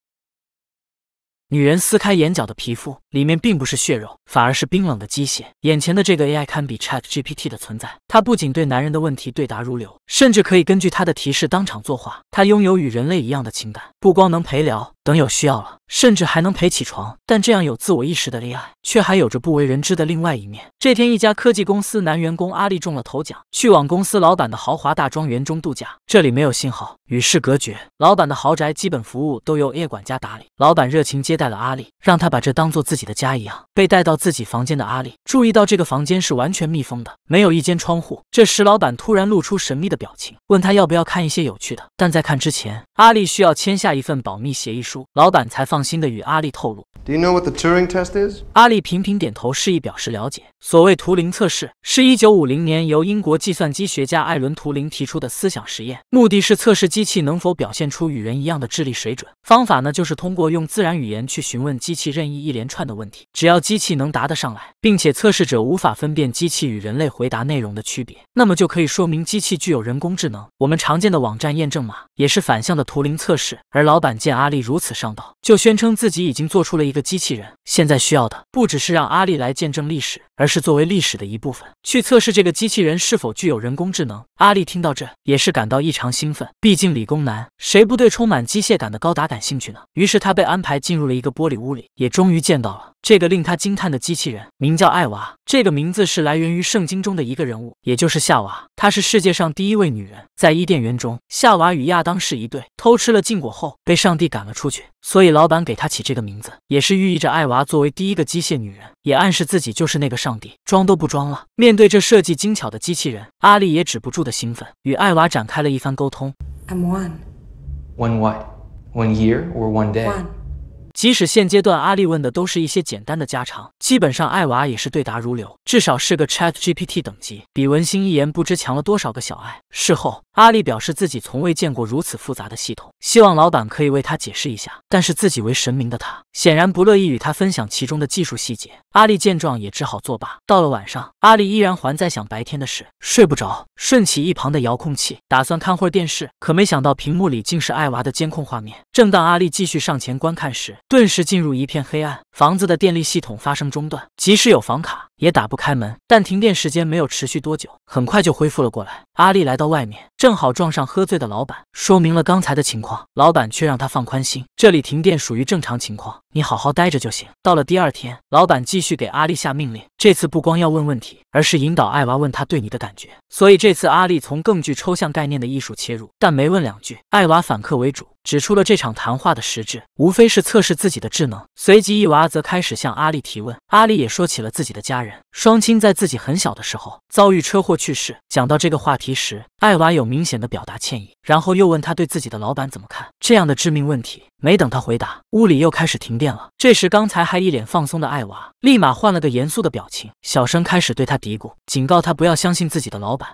女人撕开眼角的皮肤，里面并不是血肉，反而是冰冷的鸡血。眼前的这个 AI 堪比 ChatGPT 的存在，它不仅对男人的问题对答如流，甚至可以根据他的提示当场作画。它拥有与人类一样的情感，不光能陪聊。等有需要了，甚至还能陪起床。但这样有自我意识的恋爱，却还有着不为人知的另外一面。这天，一家科技公司男员工阿丽中了头奖，去往公司老板的豪华大庄园中度假。这里没有信号，与世隔绝。老板的豪宅基本服务都由叶管家打理。老板热情接待了阿丽，让他把这当做自己的家一样。被带到自己房间的阿丽注意到，这个房间是完全密封的，没有一间窗户。这时，老板突然露出神秘的表情，问他要不要看一些有趣的。但在看之前，阿丽需要签下一份保密协议书。老板才放心的与阿丽透露。阿丽频频点头示意，表示了解。所谓图灵测试，是一九五零年由英国计算机学家艾伦·图灵提出的思想实验，目的是测试机器能否表现出与人一样的智力水准。方法呢，就是通过用自然语言去询问机器任意一连串的问题，只要机器能答得上来，并且测试者无法分辨机器与人类回答内容的区别，那么就可以说明机器具有人工智能。我们常见的网站验证码也是反向的图灵测试。而老板见阿丽如。此上道，就宣称自己已经做出了一个机器人。现在需要的不只是让阿丽来见证历史，而是作为历史的一部分，去测试这个机器人是否具有人工智能。阿丽听到这也是感到异常兴奋，毕竟理工男谁不对充满机械感的高达感兴趣呢？于是他被安排进入了一个玻璃屋里，也终于见到了。这个令他惊叹的机器人名叫艾娃，这个名字是来源于圣经中的一个人物，也就是夏娃。她是世界上第一位女人，在伊甸园中，夏娃与亚当是一对，偷吃了禁果后被上帝赶了出去。所以老板给她起这个名字，也是寓意着艾娃作为第一个机械女人，也暗示自己就是那个上帝。装都不装了，面对这设计精巧的机器人，阿丽也止不住的兴奋，与艾娃展开了一番沟通。I'm one, one what? One year or one day? 即使现阶段阿丽问的都是一些简单的家常，基本上艾娃也是对答如流，至少是个 Chat GPT 等级，比文心一言不知强了多少个小爱。事后，阿丽表示自己从未见过如此复杂的系统，希望老板可以为他解释一下。但是自己为神明的他显然不乐意与他分享其中的技术细节。阿丽见状也只好作罢。到了晚上，阿丽依然还在想白天的事，睡不着，顺起一旁的遥控器，打算看会电视，可没想到屏幕里竟是艾娃的监控画面。正当阿丽继续上前观看时，顿时进入一片黑暗，房子的电力系统发生中断，即使有房卡。也打不开门，但停电时间没有持续多久，很快就恢复了过来。阿丽来到外面，正好撞上喝醉的老板，说明了刚才的情况。老板却让他放宽心，这里停电属于正常情况，你好好待着就行。到了第二天，老板继续给阿丽下命令，这次不光要问问题，而是引导艾娃问他对你的感觉。所以这次阿丽从更具抽象概念的艺术切入，但没问两句，艾娃反客为主，指出了这场谈话的实质，无非是测试自己的智能。随即，一娃则开始向阿丽提问，阿丽也说起了自己的家人。双亲在自己很小的时候遭遇车祸去世。讲到这个话题时，艾娃有明显的表达歉意，然后又问他对自己的老板怎么看。这样的致命问题，没等他回答，屋里又开始停电了。这时，刚才还一脸放松的艾娃，立马换了个严肃的表情，小声开始对他嘀咕，警告他不要相信自己的老板。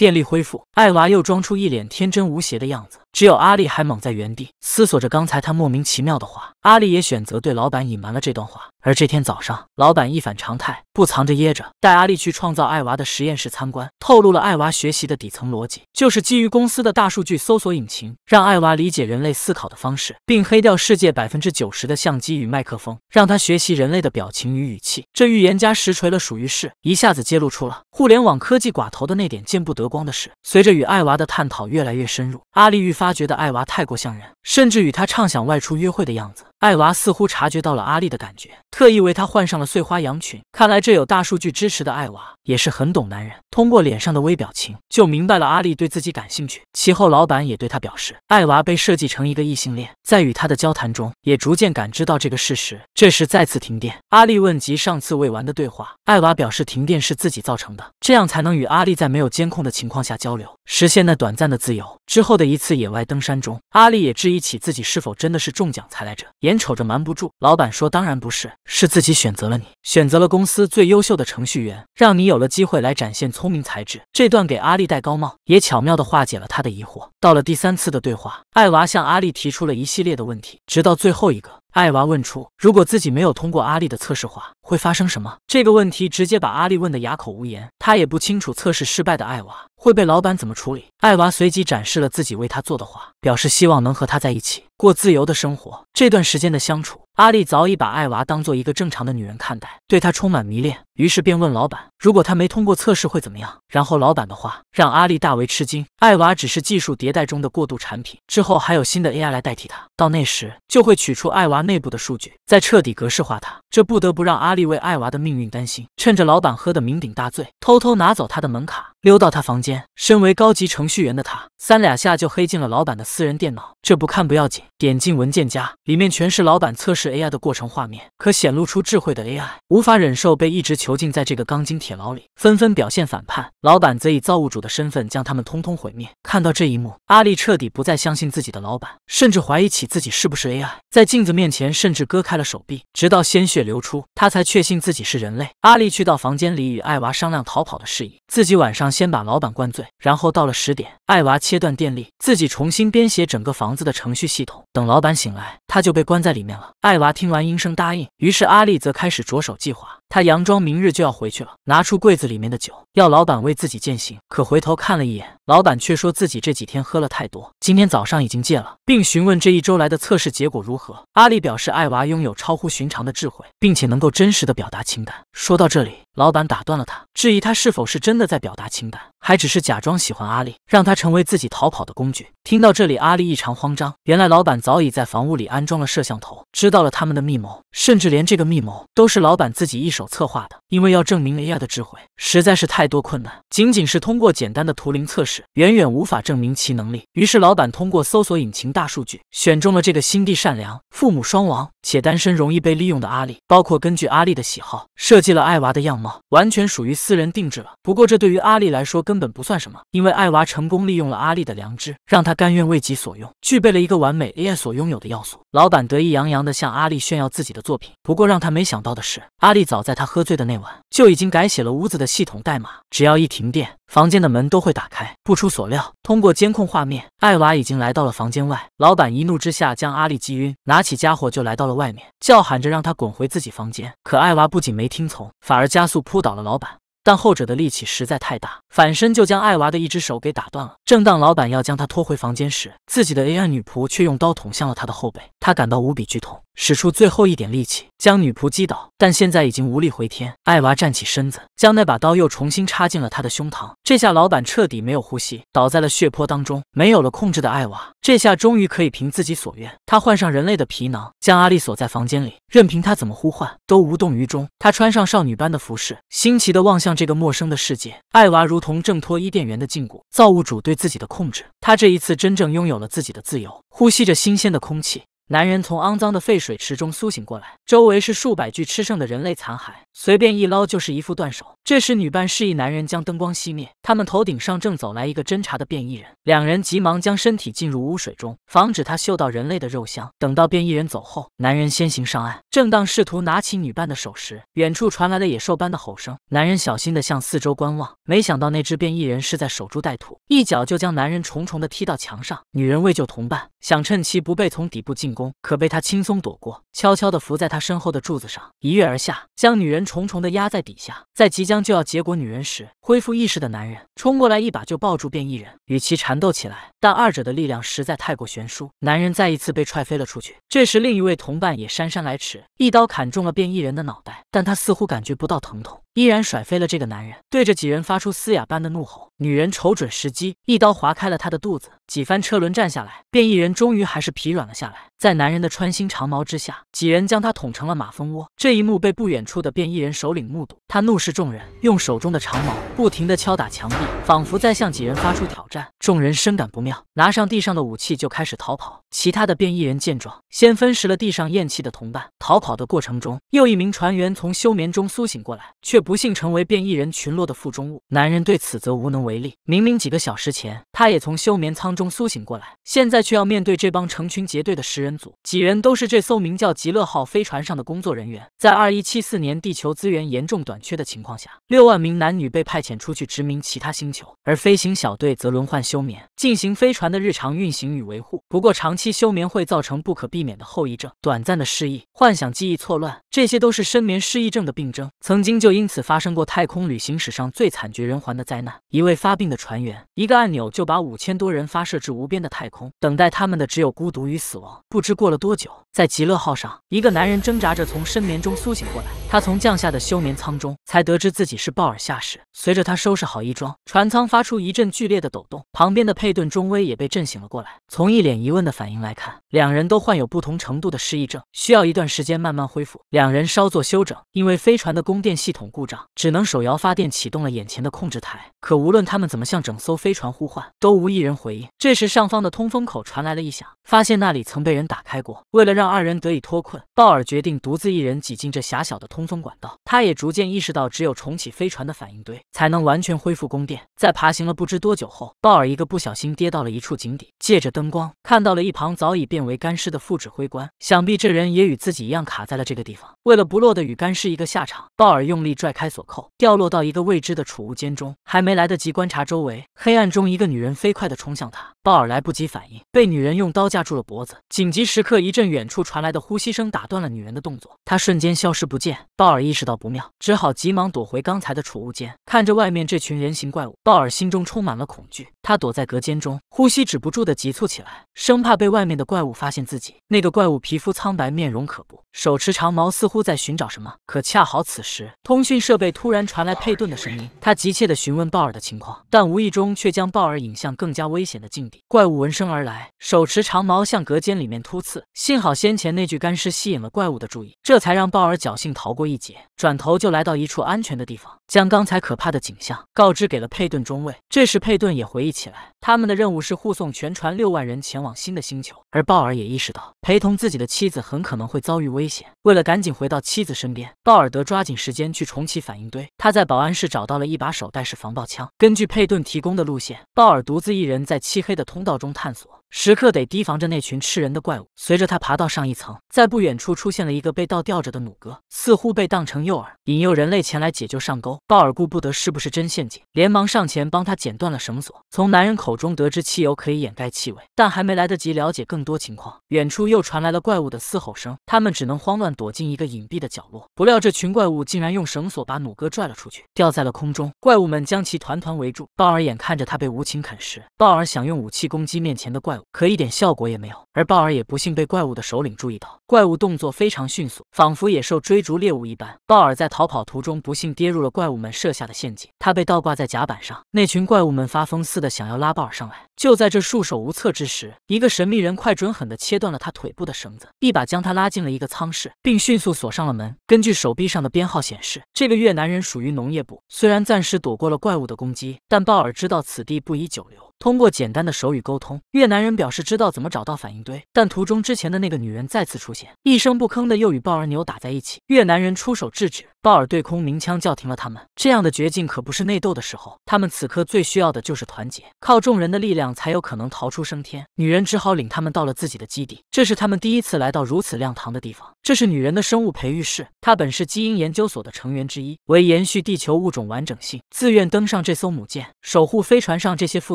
电力恢复，艾娃又装出一脸天真无邪的样子，只有阿丽还懵在原地，思索着刚才他莫名其妙的话。阿丽也选择对老板隐瞒了这段话。而这天早上，老板一反常态。不藏着掖着，带阿丽去创造爱娃的实验室参观，透露了爱娃学习的底层逻辑，就是基于公司的大数据搜索引擎，让爱娃理解人类思考的方式，并黑掉世界百分之九十的相机与麦克风，让他学习人类的表情与语气。这预言家实锤了，属于是，一下子揭露出了互联网科技寡头的那点见不得光的事。随着与爱娃的探讨越来越深入，阿丽愈发觉得爱娃太过像人，甚至与他畅想外出约会的样子。艾娃似乎察觉到了阿丽的感觉，特意为她换上了碎花洋裙。看来这有大数据支持的艾娃也是很懂男人。通过脸上的微表情，就明白了阿丽对自己感兴趣。其后，老板也对他表示，艾娃被设计成一个异性恋，在与他的交谈中，也逐渐感知到这个事实。这时再次停电，阿丽问及上次未完的对话，艾娃表示停电是自己造成的，这样才能与阿丽在没有监控的情况下交流，实现那短暂的自由。之后的一次野外登山中，阿丽也质疑起自己是否真的是中奖才来这，眼瞅着瞒不住，老板说：“当然不是，是自己选择了你，选择了公司最优秀的程序员，让你有了机会来展现。”聪明才智这段给阿丽戴高帽，也巧妙地化解了他的疑惑。到了第三次的对话，艾娃向阿丽提出了一系列的问题，直到最后一个，艾娃问出：“如果自己没有通过阿丽的测试话，会发生什么？”这个问题直接把阿丽问得哑口无言。他也不清楚测试失败的艾娃会被老板怎么处理。艾娃随即展示了自己为他做的话，表示希望能和他在一起过自由的生活。这段时间的相处，阿丽早已把艾娃当做一个正常的女人看待，对她充满迷恋。于是便问老板：“如果他没通过测试会怎么样？”然后老板的话让阿丽大为吃惊：“艾娃只是技术迭代中的过渡产品，之后还有新的 AI 来代替它。到那时就会取出艾娃内部的数据，再彻底格式化它。”这不得不让阿丽为艾娃的命运担心。趁着老板喝得酩酊大醉，偷偷拿走他的门卡，溜到他房间。身为高级程序员的他，三两下就黑进了老板的私人电脑。这不看不要紧，点进文件夹，里面全是老板测试 AI 的过程画面，可显露出智慧的 AI 无法忍受被一直囚。囚禁在这个钢筋铁牢里，纷纷表现反叛，老板则以造物主的身份将他们通通毁灭。看到这一幕，阿丽彻底不再相信自己的老板，甚至怀疑起自己是不是 AI。在镜子面前，甚至割开了手臂，直到鲜血流出，他才确信自己是人类。阿丽去到房间里与艾娃商量逃跑的事宜，自己晚上先把老板灌醉，然后到了十点，艾娃切断电力，自己重新编写整个房子的程序系统。等老板醒来，他就被关在里面了。艾娃听完，应声答应。于是阿丽则开始着手计划，他佯装明。日就要回去了，拿出柜子里面的酒，要老板为自己践行。可回头看了一眼，老板却说自己这几天喝了太多，今天早上已经戒了，并询问这一周来的测试结果如何。阿丽表示，艾娃拥有超乎寻常的智慧，并且能够真实的表达情感。说到这里，老板打断了他，质疑他是否是真的在表达情感，还只是假装喜欢阿丽，让他成为自己逃跑的工具。听到这里，阿丽异常慌张。原来，老板早已在房屋里安装了摄像头，知道了他们的密谋，甚至连这个密谋都是老板自己一手策划的。因为要证明 AI 的智慧，实在是太多困难，仅仅是通过简单的图灵测试远远无法证明其能力。于是，老板通过搜索引擎大数据，选中了这个心地善良、父母双亡。且单身容易被利用的阿丽，包括根据阿丽的喜好设计了艾娃的样貌，完全属于私人定制了。不过这对于阿丽来说根本不算什么，因为艾娃成功利用了阿丽的良知，让她甘愿为己所用，具备了一个完美 AI 所拥有的要素。老板得意洋洋的向阿丽炫耀自己的作品，不过让他没想到的是，阿丽早在他喝醉的那晚就已经改写了屋子的系统代码，只要一停电。房间的门都会打开。不出所料，通过监控画面，艾娃已经来到了房间外。老板一怒之下将阿丽击晕，拿起家伙就来到了外面，叫喊着让他滚回自己房间。可艾娃不仅没听从，反而加速扑倒了老板。但后者的力气实在太大，反身就将艾娃的一只手给打断了。正当老板要将他拖回房间时，自己的 AI 女仆却用刀捅向了他的后背。他感到无比剧痛，使出最后一点力气将女仆击倒，但现在已经无力回天。艾娃站起身子，将那把刀又重新插进了他的胸膛。这下老板彻底没有呼吸，倒在了血泊当中。没有了控制的艾娃，这下终于可以凭自己所愿。他换上人类的皮囊，将阿丽锁在房间里，任凭她怎么呼唤都无动于衷。他穿上少女般的服饰，新奇地望向这个陌生的世界。艾娃如同挣脱伊甸园的禁锢，造物主对自己的控制，他这一次真正拥有了自己的自由，呼吸着新鲜的空气。男人从肮脏的废水池中苏醒过来，周围是数百具吃剩的人类残骸，随便一捞就是一副断手。这时，女伴示意男人将灯光熄灭。他们头顶上正走来一个侦查的变异人，两人急忙将身体浸入污水中，防止他嗅到人类的肉香。等到变异人走后，男人先行上岸。正当试图拿起女伴的手时，远处传来了野兽般的吼声。男人小心地向四周观望，没想到那只变异人是在守株待兔，一脚就将男人重重地踢到墙上。女人为救同伴，想趁其不备从底部进攻。可被他轻松躲过，悄悄地伏在他身后的柱子上，一跃而下，将女人重重地压在底下。在即将就要结果女人时，恢复意识的男人冲过来，一把就抱住变异人，与其缠斗起来。但二者的力量实在太过悬殊，男人再一次被踹飞了出去。这时，另一位同伴也姗姗来迟，一刀砍中了变异人的脑袋，但他似乎感觉不到疼痛。依然甩飞了这个男人，对着几人发出嘶哑般的怒吼。女人瞅准时机，一刀划开了他的肚子。几番车轮战下来，变异人终于还是疲软了下来。在男人的穿心长矛之下，几人将他捅成了马蜂窝。这一幕被不远处的变异人首领目睹，他怒视众人，用手中的长矛不停地敲打墙壁，仿佛在向几人发出挑战。众人深感不妙，拿上地上的武器就开始逃跑。其他的变异人见状，先分食了地上咽气的同伴。逃跑的过程中，又一名船员从休眠中苏醒过来，却。不幸成为变异人群落的腹中物，男人对此则无能为力。明明几个小时前，他也从休眠舱中苏醒过来，现在却要面对这帮成群结队的食人族。几人都是这艘名叫“极乐号”飞船上的工作人员。在二一七四年，地球资源严重短缺的情况下，六万名男女被派遣出去殖民其他星球，而飞行小队则轮换休眠，进行飞船的日常运行与维护。不过，长期休眠会造成不可避免的后遗症：短暂的失忆、幻想、记忆错乱，这些都是深眠失忆症的病症。曾经就因。此发生过太空旅行史上最惨绝人寰的灾难。一位发病的船员，一个按钮就把五千多人发射至无边的太空，等待他们的只有孤独与死亡。不知过了多久，在极乐号上，一个男人挣扎着从深眠中苏醒过来。他从降下的休眠舱中才得知自己是鲍尔下士。随着他收拾好衣装，船舱发出一阵剧烈的抖动，旁边的佩顿中尉也被震醒了过来。从一脸疑问的反应来看，两人都患有不同程度的失忆症，需要一段时间慢慢恢复。两人稍作休整，因为飞船的供电系统故。故障只能手摇发电启动了眼前的控制台，可无论他们怎么向整艘飞船呼唤，都无一人回应。这时上方的通风口传来了异响，发现那里曾被人打开过。为了让二人得以脱困，鲍尔决定独自一人挤进这狭小的通风管道。他也逐渐意识到，只有重启飞船的反应堆，才能完全恢复供电。在爬行了不知多久后，鲍尔一个不小心跌到了一处井底，借着灯光看到了一旁早已变为干尸的副指挥官。想必这人也与自己一样卡在了这个地方。为了不落得与干尸一个下场，鲍尔用力拽。开锁扣，掉落到一个未知的储物间中，还没来得及观察周围，黑暗中一个女人飞快地冲向他，鲍尔来不及反应，被女人用刀架住了脖子。紧急时刻，一阵远处传来的呼吸声打断了女人的动作，她瞬间消失不见。鲍尔意识到不妙，只好急忙躲回刚才的储物间，看着外面这群人形怪物，鲍尔心中充满了恐惧。他躲在隔间中，呼吸止不住地急促起来，生怕被外面的怪物发现自己。那个怪物皮肤苍白，面容可怖，手持长矛，似乎在寻找什么。可恰好此时通讯。设备突然传来佩顿的声音，他急切地询问鲍尔的情况，但无意中却将鲍尔引向更加危险的境地。怪物闻声而来，手持长矛向隔间里面突刺。幸好先前那具干尸吸引了怪物的注意，这才让鲍尔侥幸逃过一劫。转头就来到一处安全的地方，将刚才可怕的景象告知给了佩顿中尉。这时佩顿也回忆起来，他们的任务是护送全船六万人前往新的星球，而鲍尔也意识到陪同自己的妻子很可能会遭遇危险。为了赶紧回到妻子身边，鲍尔德抓紧时间去重启。器反应堆，他在保安室找到了一把手袋式防爆枪。根据佩顿提供的路线，鲍尔独自一人在漆黑的通道中探索。时刻得提防着那群吃人的怪物。随着他爬到上一层，在不远处出现了一个被倒吊着的弩哥，似乎被当成诱饵，引诱人类前来解救上钩。鲍尔顾不得是不是真陷阱，连忙上前帮他剪断了绳索。从男人口中得知汽油可以掩盖气味，但还没来得及了解更多情况，远处又传来了怪物的嘶吼声。他们只能慌乱躲进一个隐蔽的角落。不料这群怪物竟然用绳索把弩哥拽了出去，吊在了空中。怪物们将其团团围住，鲍尔眼看着他被无情啃食。鲍尔想用武器攻击面前的怪物。可一点效果也没有，而鲍尔也不幸被怪物的首领注意到。怪物动作非常迅速，仿佛野兽追逐猎物一般。鲍尔在逃跑途中不幸跌入了怪物们设下的陷阱，他被倒挂在甲板上。那群怪物们发疯似的想要拉鲍尔上来。就在这束手无策之时，一个神秘人快准狠地切断了他腿部的绳子，一把将他拉进了一个舱室，并迅速锁上了门。根据手臂上的编号显示，这个越南人属于农业部。虽然暂时躲过了怪物的攻击，但鲍尔知道此地不宜久留。通过简单的手语沟通，越南人表示知道怎么找到反应堆，但途中之前的那个女人再次出现，一声不吭的又与鲍尔扭打在一起。越南人出手制止，鲍尔对空鸣枪叫停了他们。这样的绝境可不是内斗的时候，他们此刻最需要的就是团结，靠众人的力量。才有可能逃出升天，女人只好领他们到了自己的基地。这是他们第一次来到如此亮堂的地方。这是女人的生物培育室，她本是基因研究所的成员之一，为延续地球物种完整性，自愿登上这艘母舰，守护飞船上这些覆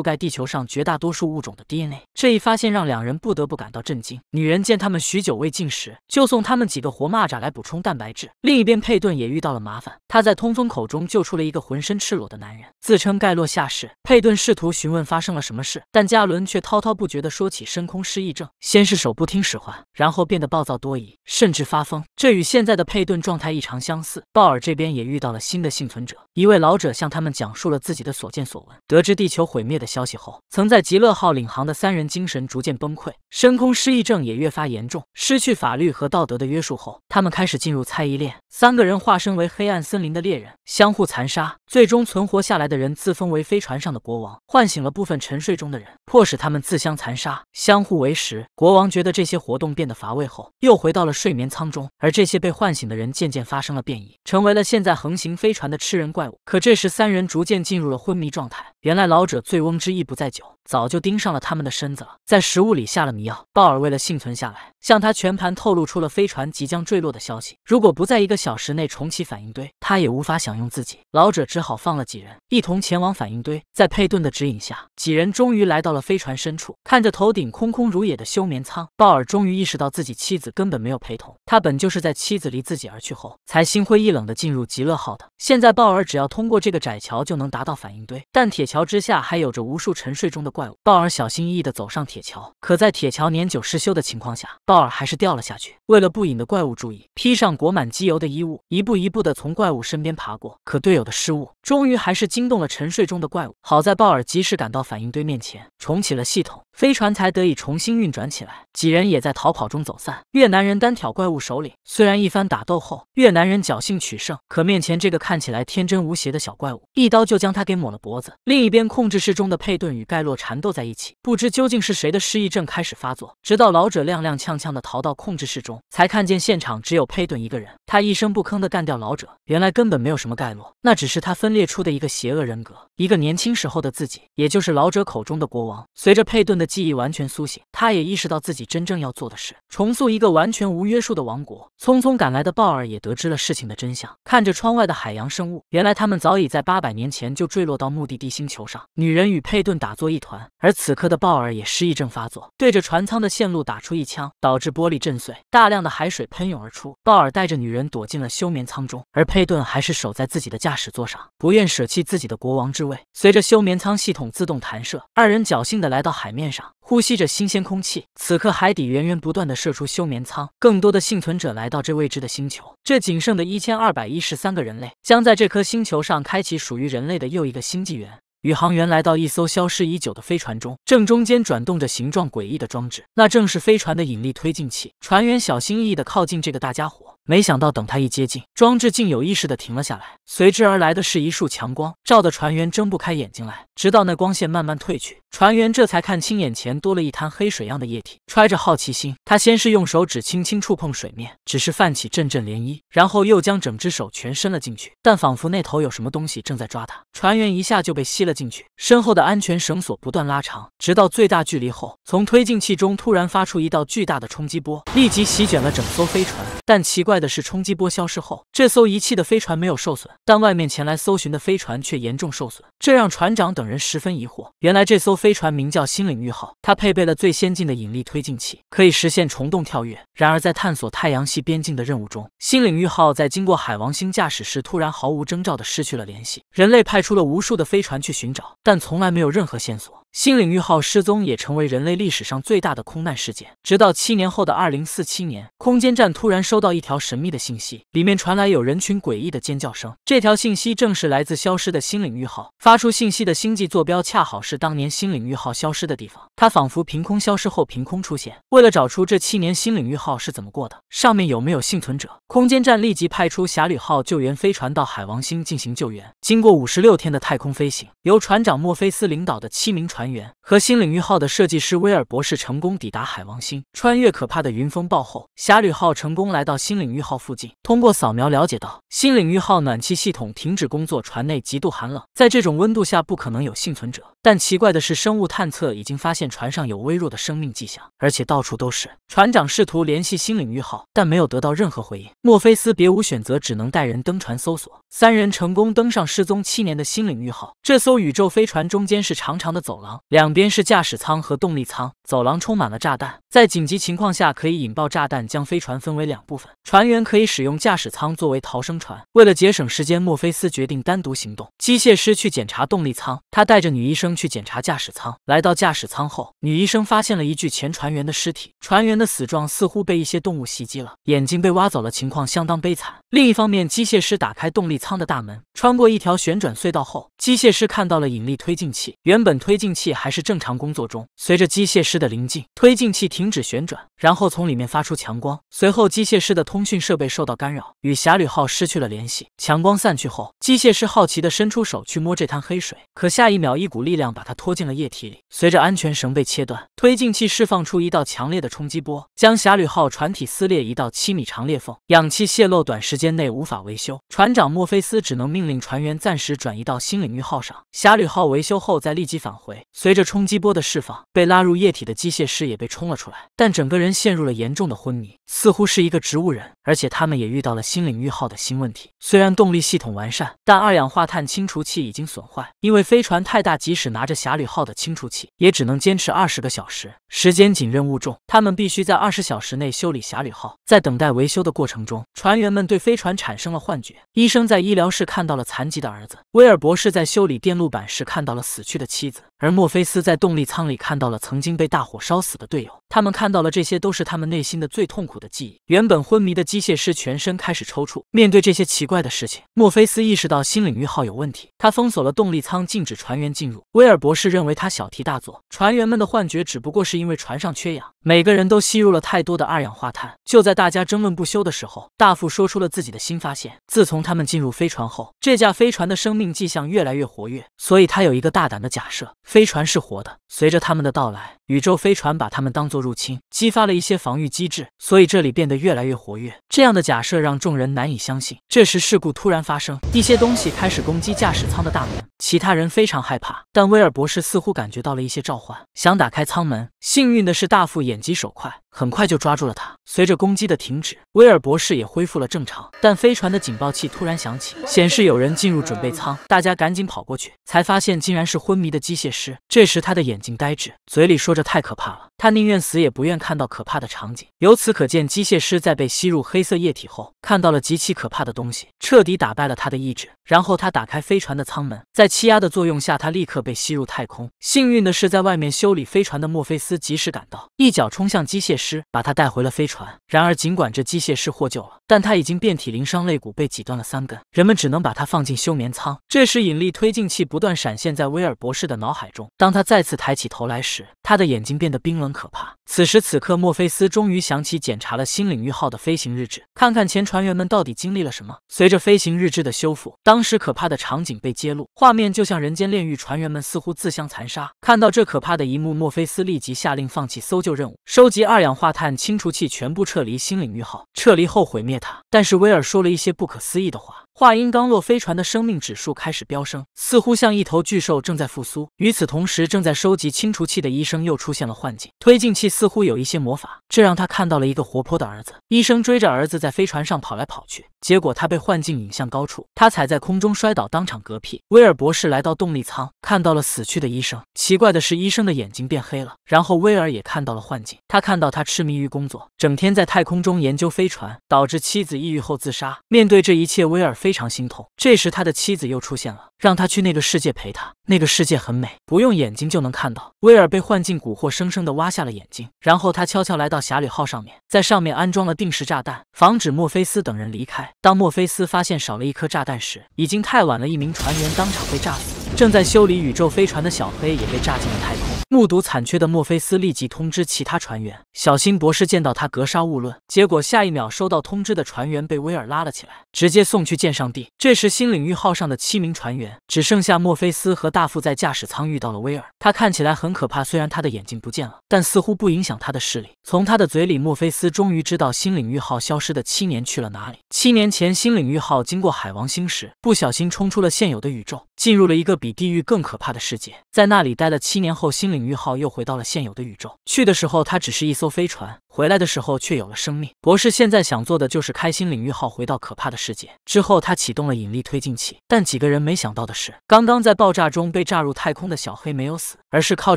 盖地球上绝大多数物种的 DNA。这一发现让两人不得不感到震惊。女人见他们许久未进食，就送他们几个活蚂蚱来补充蛋白质。另一边，佩顿也遇到了麻烦，他在通风口中救出了一个浑身赤裸的男人，自称盖洛下士。佩顿试图询问发生了什么事。但加伦却滔滔不绝地说起深空失忆症，先是手不听使唤，然后变得暴躁多疑，甚至发疯。这与现在的佩顿状态异常相似。鲍尔这边也遇到了新的幸存者，一位老者向他们讲述了自己的所见所闻。得知地球毁灭的消息后，曾在极乐号领航的三人精神逐渐崩溃，深空失忆症也越发严重。失去法律和道德的约束后，他们开始进入猜疑链，三个人化身为黑暗森林的猎人，相互残杀。最终存活下来的人自封为飞船上的国王，唤醒了部分沉睡中的。迫使他们自相残杀，相互为食。国王觉得这些活动变得乏味后，又回到了睡眠舱中。而这些被唤醒的人渐渐发生了变异，成为了现在横行飞船的吃人怪物。可这时，三人逐渐进入了昏迷状态。原来，老者醉翁之意不在酒，早就盯上了他们的身子了，在食物里下了迷药。鲍尔为了幸存下来，向他全盘透露出了飞船即将坠落的消息。如果不在一个小时内重启反应堆，他也无法享用自己。老者只好放了几人一同前往反应堆。在佩顿的指引下，几人终于。于来到了飞船深处，看着头顶空空如也的休眠舱，鲍尔终于意识到自己妻子根本没有陪同。他本就是在妻子离自己而去后，才心灰意冷的进入极乐号的。现在鲍尔只要通过这个窄桥就能达到反应堆，但铁桥之下还有着无数沉睡中的怪物。鲍尔小心翼翼的走上铁桥，可在铁桥年久失修的情况下，鲍尔还是掉了下去。为了不引得怪物注意，披上裹满机油的衣物，一步一步的从怪物身边爬过。可队友的失误，终于还是惊动了沉睡中的怪物。好在鲍尔及时赶到反应堆面前。前重启了系统，飞船才得以重新运转起来。几人也在逃跑中走散。越南人单挑怪物首领，虽然一番打斗后越南人侥幸取胜，可面前这个看起来天真无邪的小怪物，一刀就将他给抹了脖子。另一边控制室中的佩顿与盖洛缠斗在一起，不知究竟是谁的失忆症开始发作。直到老者踉踉跄跄的逃到控制室中，才看见现场只有佩顿一个人。他一声不吭的干掉老者，原来根本没有什么盖洛，那只是他分裂出的一个邪恶人格，一个年轻时候的自己，也就是老者口中。的国王，随着佩顿的记忆完全苏醒，他也意识到自己真正要做的事——重塑一个完全无约束的王国。匆匆赶来的鲍尔也得知了事情的真相，看着窗外的海洋生物，原来他们早已在八百年前就坠落到目的地星球上。女人与佩顿打作一团，而此刻的鲍尔也失忆症发作，对着船舱的线路打出一枪，导致玻璃震碎，大量的海水喷涌而出。鲍尔带着女人躲进了休眠舱中，而佩顿还是守在自己的驾驶座上，不愿舍弃自己的国王之位。随着休眠舱系统自动弹射，二。二人侥幸的来到海面上，呼吸着新鲜空气。此刻，海底源源不断的射出休眠舱，更多的幸存者来到这未知的星球。这仅剩的一千二百一十三个人类，将在这颗星球上开启属于人类的又一个新纪元。宇航员来到一艘消失已久的飞船中，正中间转动着形状诡异的装置，那正是飞船的引力推进器。船员小心翼翼地靠近这个大家伙，没想到等他一接近，装置竟有意识地停了下来。随之而来的是一束强光，照得船员睁不开眼睛来。直到那光线慢慢褪去，船员这才看清眼前多了一滩黑水样的液体。揣着好奇心，他先是用手指轻轻触碰水面，只是泛起阵阵涟漪；然后又将整只手全伸了进去，但仿佛那头有什么东西正在抓他，船员一下就被吸。了进去，身后的安全绳索不断拉长，直到最大距离后，从推进器中突然发出一道巨大的冲击波，立即席卷了整艘飞船。但奇怪的是，冲击波消失后，这艘遗弃的飞船没有受损，但外面前来搜寻的飞船却严重受损，这让船长等人十分疑惑。原来这艘飞船名叫“新领域号”，它配备了最先进的引力推进器，可以实现虫洞跳跃。然而在探索太阳系边境的任务中，“新领域号”在经过海王星驾驶时，突然毫无征兆地失去了联系。人类派出了无数的飞船去。寻找，但从来没有任何线索。新领域号失踪也成为人类历史上最大的空难事件。直到七年后的二零四七年，空间站突然收到一条神秘的信息，里面传来有人群诡异的尖叫声。这条信息正是来自消失的新领域号。发出信息的星际坐标恰好是当年新领域号消失的地方。它仿佛凭空消失后凭空出现。为了找出这七年新领域号是怎么过的，上面有没有幸存者，空间站立即派出侠侣号救援飞船到海王星进行救援。经过五十六天的太空飞行，由船长墨菲斯领导的七名船。员和新领域号的设计师威尔博士成功抵达海王星，穿越可怕的云风暴后，侠侣号成功来到新领域号附近。通过扫描了解到，新领域号暖气系统停止工作，船内极度寒冷，在这种温度下不可能有幸存者。但奇怪的是，生物探测已经发现船上有微弱的生命迹象，而且到处都是。船长试图联系新领域号，但没有得到任何回应。墨菲斯别无选择，只能带人登船搜索。三人成功登上失踪七年的新领域号。这艘宇宙飞船中间是长长的走廊，两边是驾驶舱和动力舱。走廊充满了炸弹，在紧急情况下可以引爆炸弹，将飞船分为两部分。船员可以使用驾驶舱作为逃生船。为了节省时间，墨菲斯决定单独行动。机械师去检查动力舱，他带着女医生去检查驾驶舱。来到驾驶舱后，女医生发现了一具前船员的尸体。船员的死状似乎被一些动物袭击了，眼睛被挖走了，情况相当悲惨。另一方面，机械师打开动力舱的大门，穿过一条旋转隧道后，机械师看到了引力推进器。原本推进器还是正常工作中，随着机械师的临近，推进器停止旋转，然后从里面发出强光。随后，机械师的通讯设备受到干扰，与侠侣号失去了联系。强光散去后，机械师好奇地伸出手去摸这滩黑水，可下一秒，一股力量把它拖进了液体里。随着安全绳被切断，推进器释放出一道强烈的冲击波，将侠侣号船体撕裂一道七米长裂缝，氧气泄漏，短时间。间内无法维修，船长墨菲斯只能命令船员暂时转移到新领域号上，侠侣号维修后再立即返回。随着冲击波的释放，被拉入液体的机械师也被冲了出来，但整个人陷入了严重的昏迷，似乎是一个植物人。而且他们也遇到了新领域号的新问题，虽然动力系统完善，但二氧化碳清除器已经损坏，因为飞船太大，即使拿着侠侣号的清除器，也只能坚持二十个小时。时间紧，任务重，他们必须在二十小时内修理侠侣号。在等待维修的过程中，船员们对。飞船产生了幻觉，医生在医疗室看到了残疾的儿子；威尔博士在修理电路板时看到了死去的妻子；而墨菲斯在动力舱里看到了曾经被大火烧死的队友。他们看到了这些，都是他们内心的最痛苦的记忆。原本昏迷的机械师全身开始抽搐。面对这些奇怪的事情，墨菲斯意识到新领域号有问题，他封锁了动力舱，禁止船员进入。威尔博士认为他小题大做，船员们的幻觉只不过是因为船上缺氧，每个人都吸入了太多的二氧化碳。就在大家争论不休的时候，大副说出了自己的新发现：自从他们进入飞船后，这架飞船的生命迹象越来越活跃。所以他有一个大胆的假设：飞船是活的。随着他们的到来，宇宙飞船把他们当做。入侵激发了一些防御机制，所以这里变得越来越活跃。这样的假设让众人难以相信。这时事故突然发生，一些东西开始攻击驾驶舱的大门，其他人非常害怕。但威尔博士似乎感觉到了一些召唤，想打开舱门。幸运的是，大副眼疾手快，很快就抓住了他。随着攻击的停止，威尔博士也恢复了正常。但飞船的警报器突然响起，显示有人进入准备舱。大家赶紧跑过去，才发现竟然是昏迷的机械师。这时他的眼睛呆滞，嘴里说着“太可怕了”。他宁愿死也不愿看到可怕的场景。由此可见，机械师在被吸入黑色液体后，看到了极其可怕的东西，彻底打败了他的意志。然后他打开飞船的舱门，在气压的作用下，他立刻被吸入太空。幸运的是，在外面修理飞船的墨菲斯及时赶到，一脚冲向机械师，把他带回了飞船。然而，尽管这机械师获救了，但他已经遍体鳞伤，肋骨被挤断了三根。人们只能把他放进休眠舱。这时，引力推进器不断闪现在威尔博士的脑海中。当他再次抬起头来时，他的眼睛变得冰冷可怕。此时此刻，墨菲斯终于想起检查了新领域号的飞行日志，看看前船员们到底经历了什么。随着飞行日志的修复，当当时可怕的场景被揭露，画面就像人间炼狱，船员们似乎自相残杀。看到这可怕的一幕，墨菲斯立即下令放弃搜救任务，收集二氧化碳清除器，全部撤离新领域号，撤离后毁灭它。但是威尔说了一些不可思议的话。话音刚落，飞船的生命指数开始飙升，似乎像一头巨兽正在复苏。与此同时，正在收集清除器的医生又出现了幻境，推进器似乎有一些魔法，这让他看到了一个活泼的儿子。医生追着儿子在飞船上跑来跑去，结果他被幻境引向高处，他踩在空中摔倒，当场嗝屁。威尔博士来到动力舱，看到了死去的医生。奇怪的是，医生的眼睛变黑了。然后威尔也看到了幻境，他看到他痴迷于工作，整天在太空中研究飞船，导致妻子抑郁后自杀。面对这一切，威尔。非常心痛。这时，他的妻子又出现了，让他去那个世界陪他。那个世界很美，不用眼睛就能看到。威尔被幻境蛊惑，生生的挖下了眼睛。然后他悄悄来到侠侣号上面，在上面安装了定时炸弹，防止墨菲斯等人离开。当墨菲斯发现少了一颗炸弹时，已经太晚了。一名船员当场被炸死。正在修理宇宙飞船的小黑也被炸进了太空。目睹惨缺的墨菲斯立即通知其他船员：“小心博士，见到他格杀勿论。”结果下一秒，收到通知的船员被威尔拉了起来，直接送去见上帝。这时，新领域号上的七名船员只剩下墨菲斯和大副在驾驶舱遇到了威尔，他看起来很可怕。虽然他的眼睛不见了，但似乎不影响他的视力。从他的嘴里，墨菲斯终于知道新领域号消失的七年去了哪里。七年前，新领域号经过海王星时，不小心冲出了现有的宇宙。进入了一个比地狱更可怕的世界，在那里待了七年后，新领域号又回到了现有的宇宙。去的时候，它只是一艘飞船。回来的时候却有了生命。博士现在想做的就是开心领域号回到可怕的世界之后，他启动了引力推进器。但几个人没想到的是，刚刚在爆炸中被炸入太空的小黑没有死，而是靠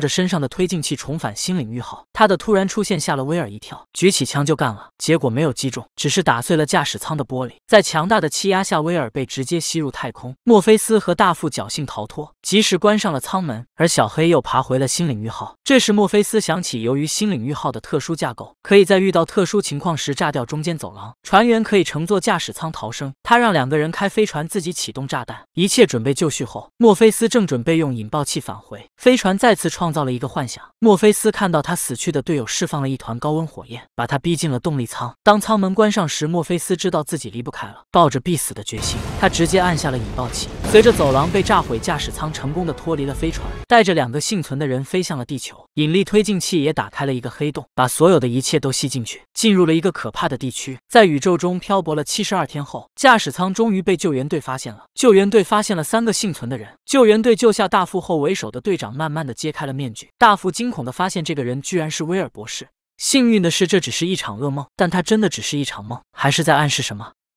着身上的推进器重返新领域号。他的突然出现吓了威尔一跳，举起枪就干了，结果没有击中，只是打碎了驾驶舱的玻璃。在强大的气压下，威尔被直接吸入太空。墨菲斯和大副侥幸逃脱，及时关上了舱门。而小黑又爬回了新领域号。这时墨菲斯想起，由于新领域号的特殊架构。可以在遇到特殊情况时炸掉中间走廊，船员可以乘坐驾驶舱逃生。他让两个人开飞船，自己启动炸弹。一切准备就绪后，墨菲斯正准备用引爆器返回飞船，再次创造了一个幻想。墨菲斯看到他死去的队友释放了一团高温火焰，把他逼进了动力舱。当舱门关上时，墨菲斯知道自己离不开了，抱着必死的决心，他直接按下了引爆器。随着走廊被炸毁，驾驶舱成功的脱离了飞船，带着两个幸存的人飞向了地球。引力推进器也打开了一个黑洞，把所有的一切。都吸进去，进入了一个可怕的地区。在宇宙中漂泊了七十二天后，驾驶舱终于被救援队发现了。救援队发现了三个幸存的人。救援队救下大副后，为首的队长慢慢的揭开了面具。大副惊恐的发现，这个人居然是威尔博士。幸运的是，这只是一场噩梦，但他真的只是一场梦，还是在暗示什么？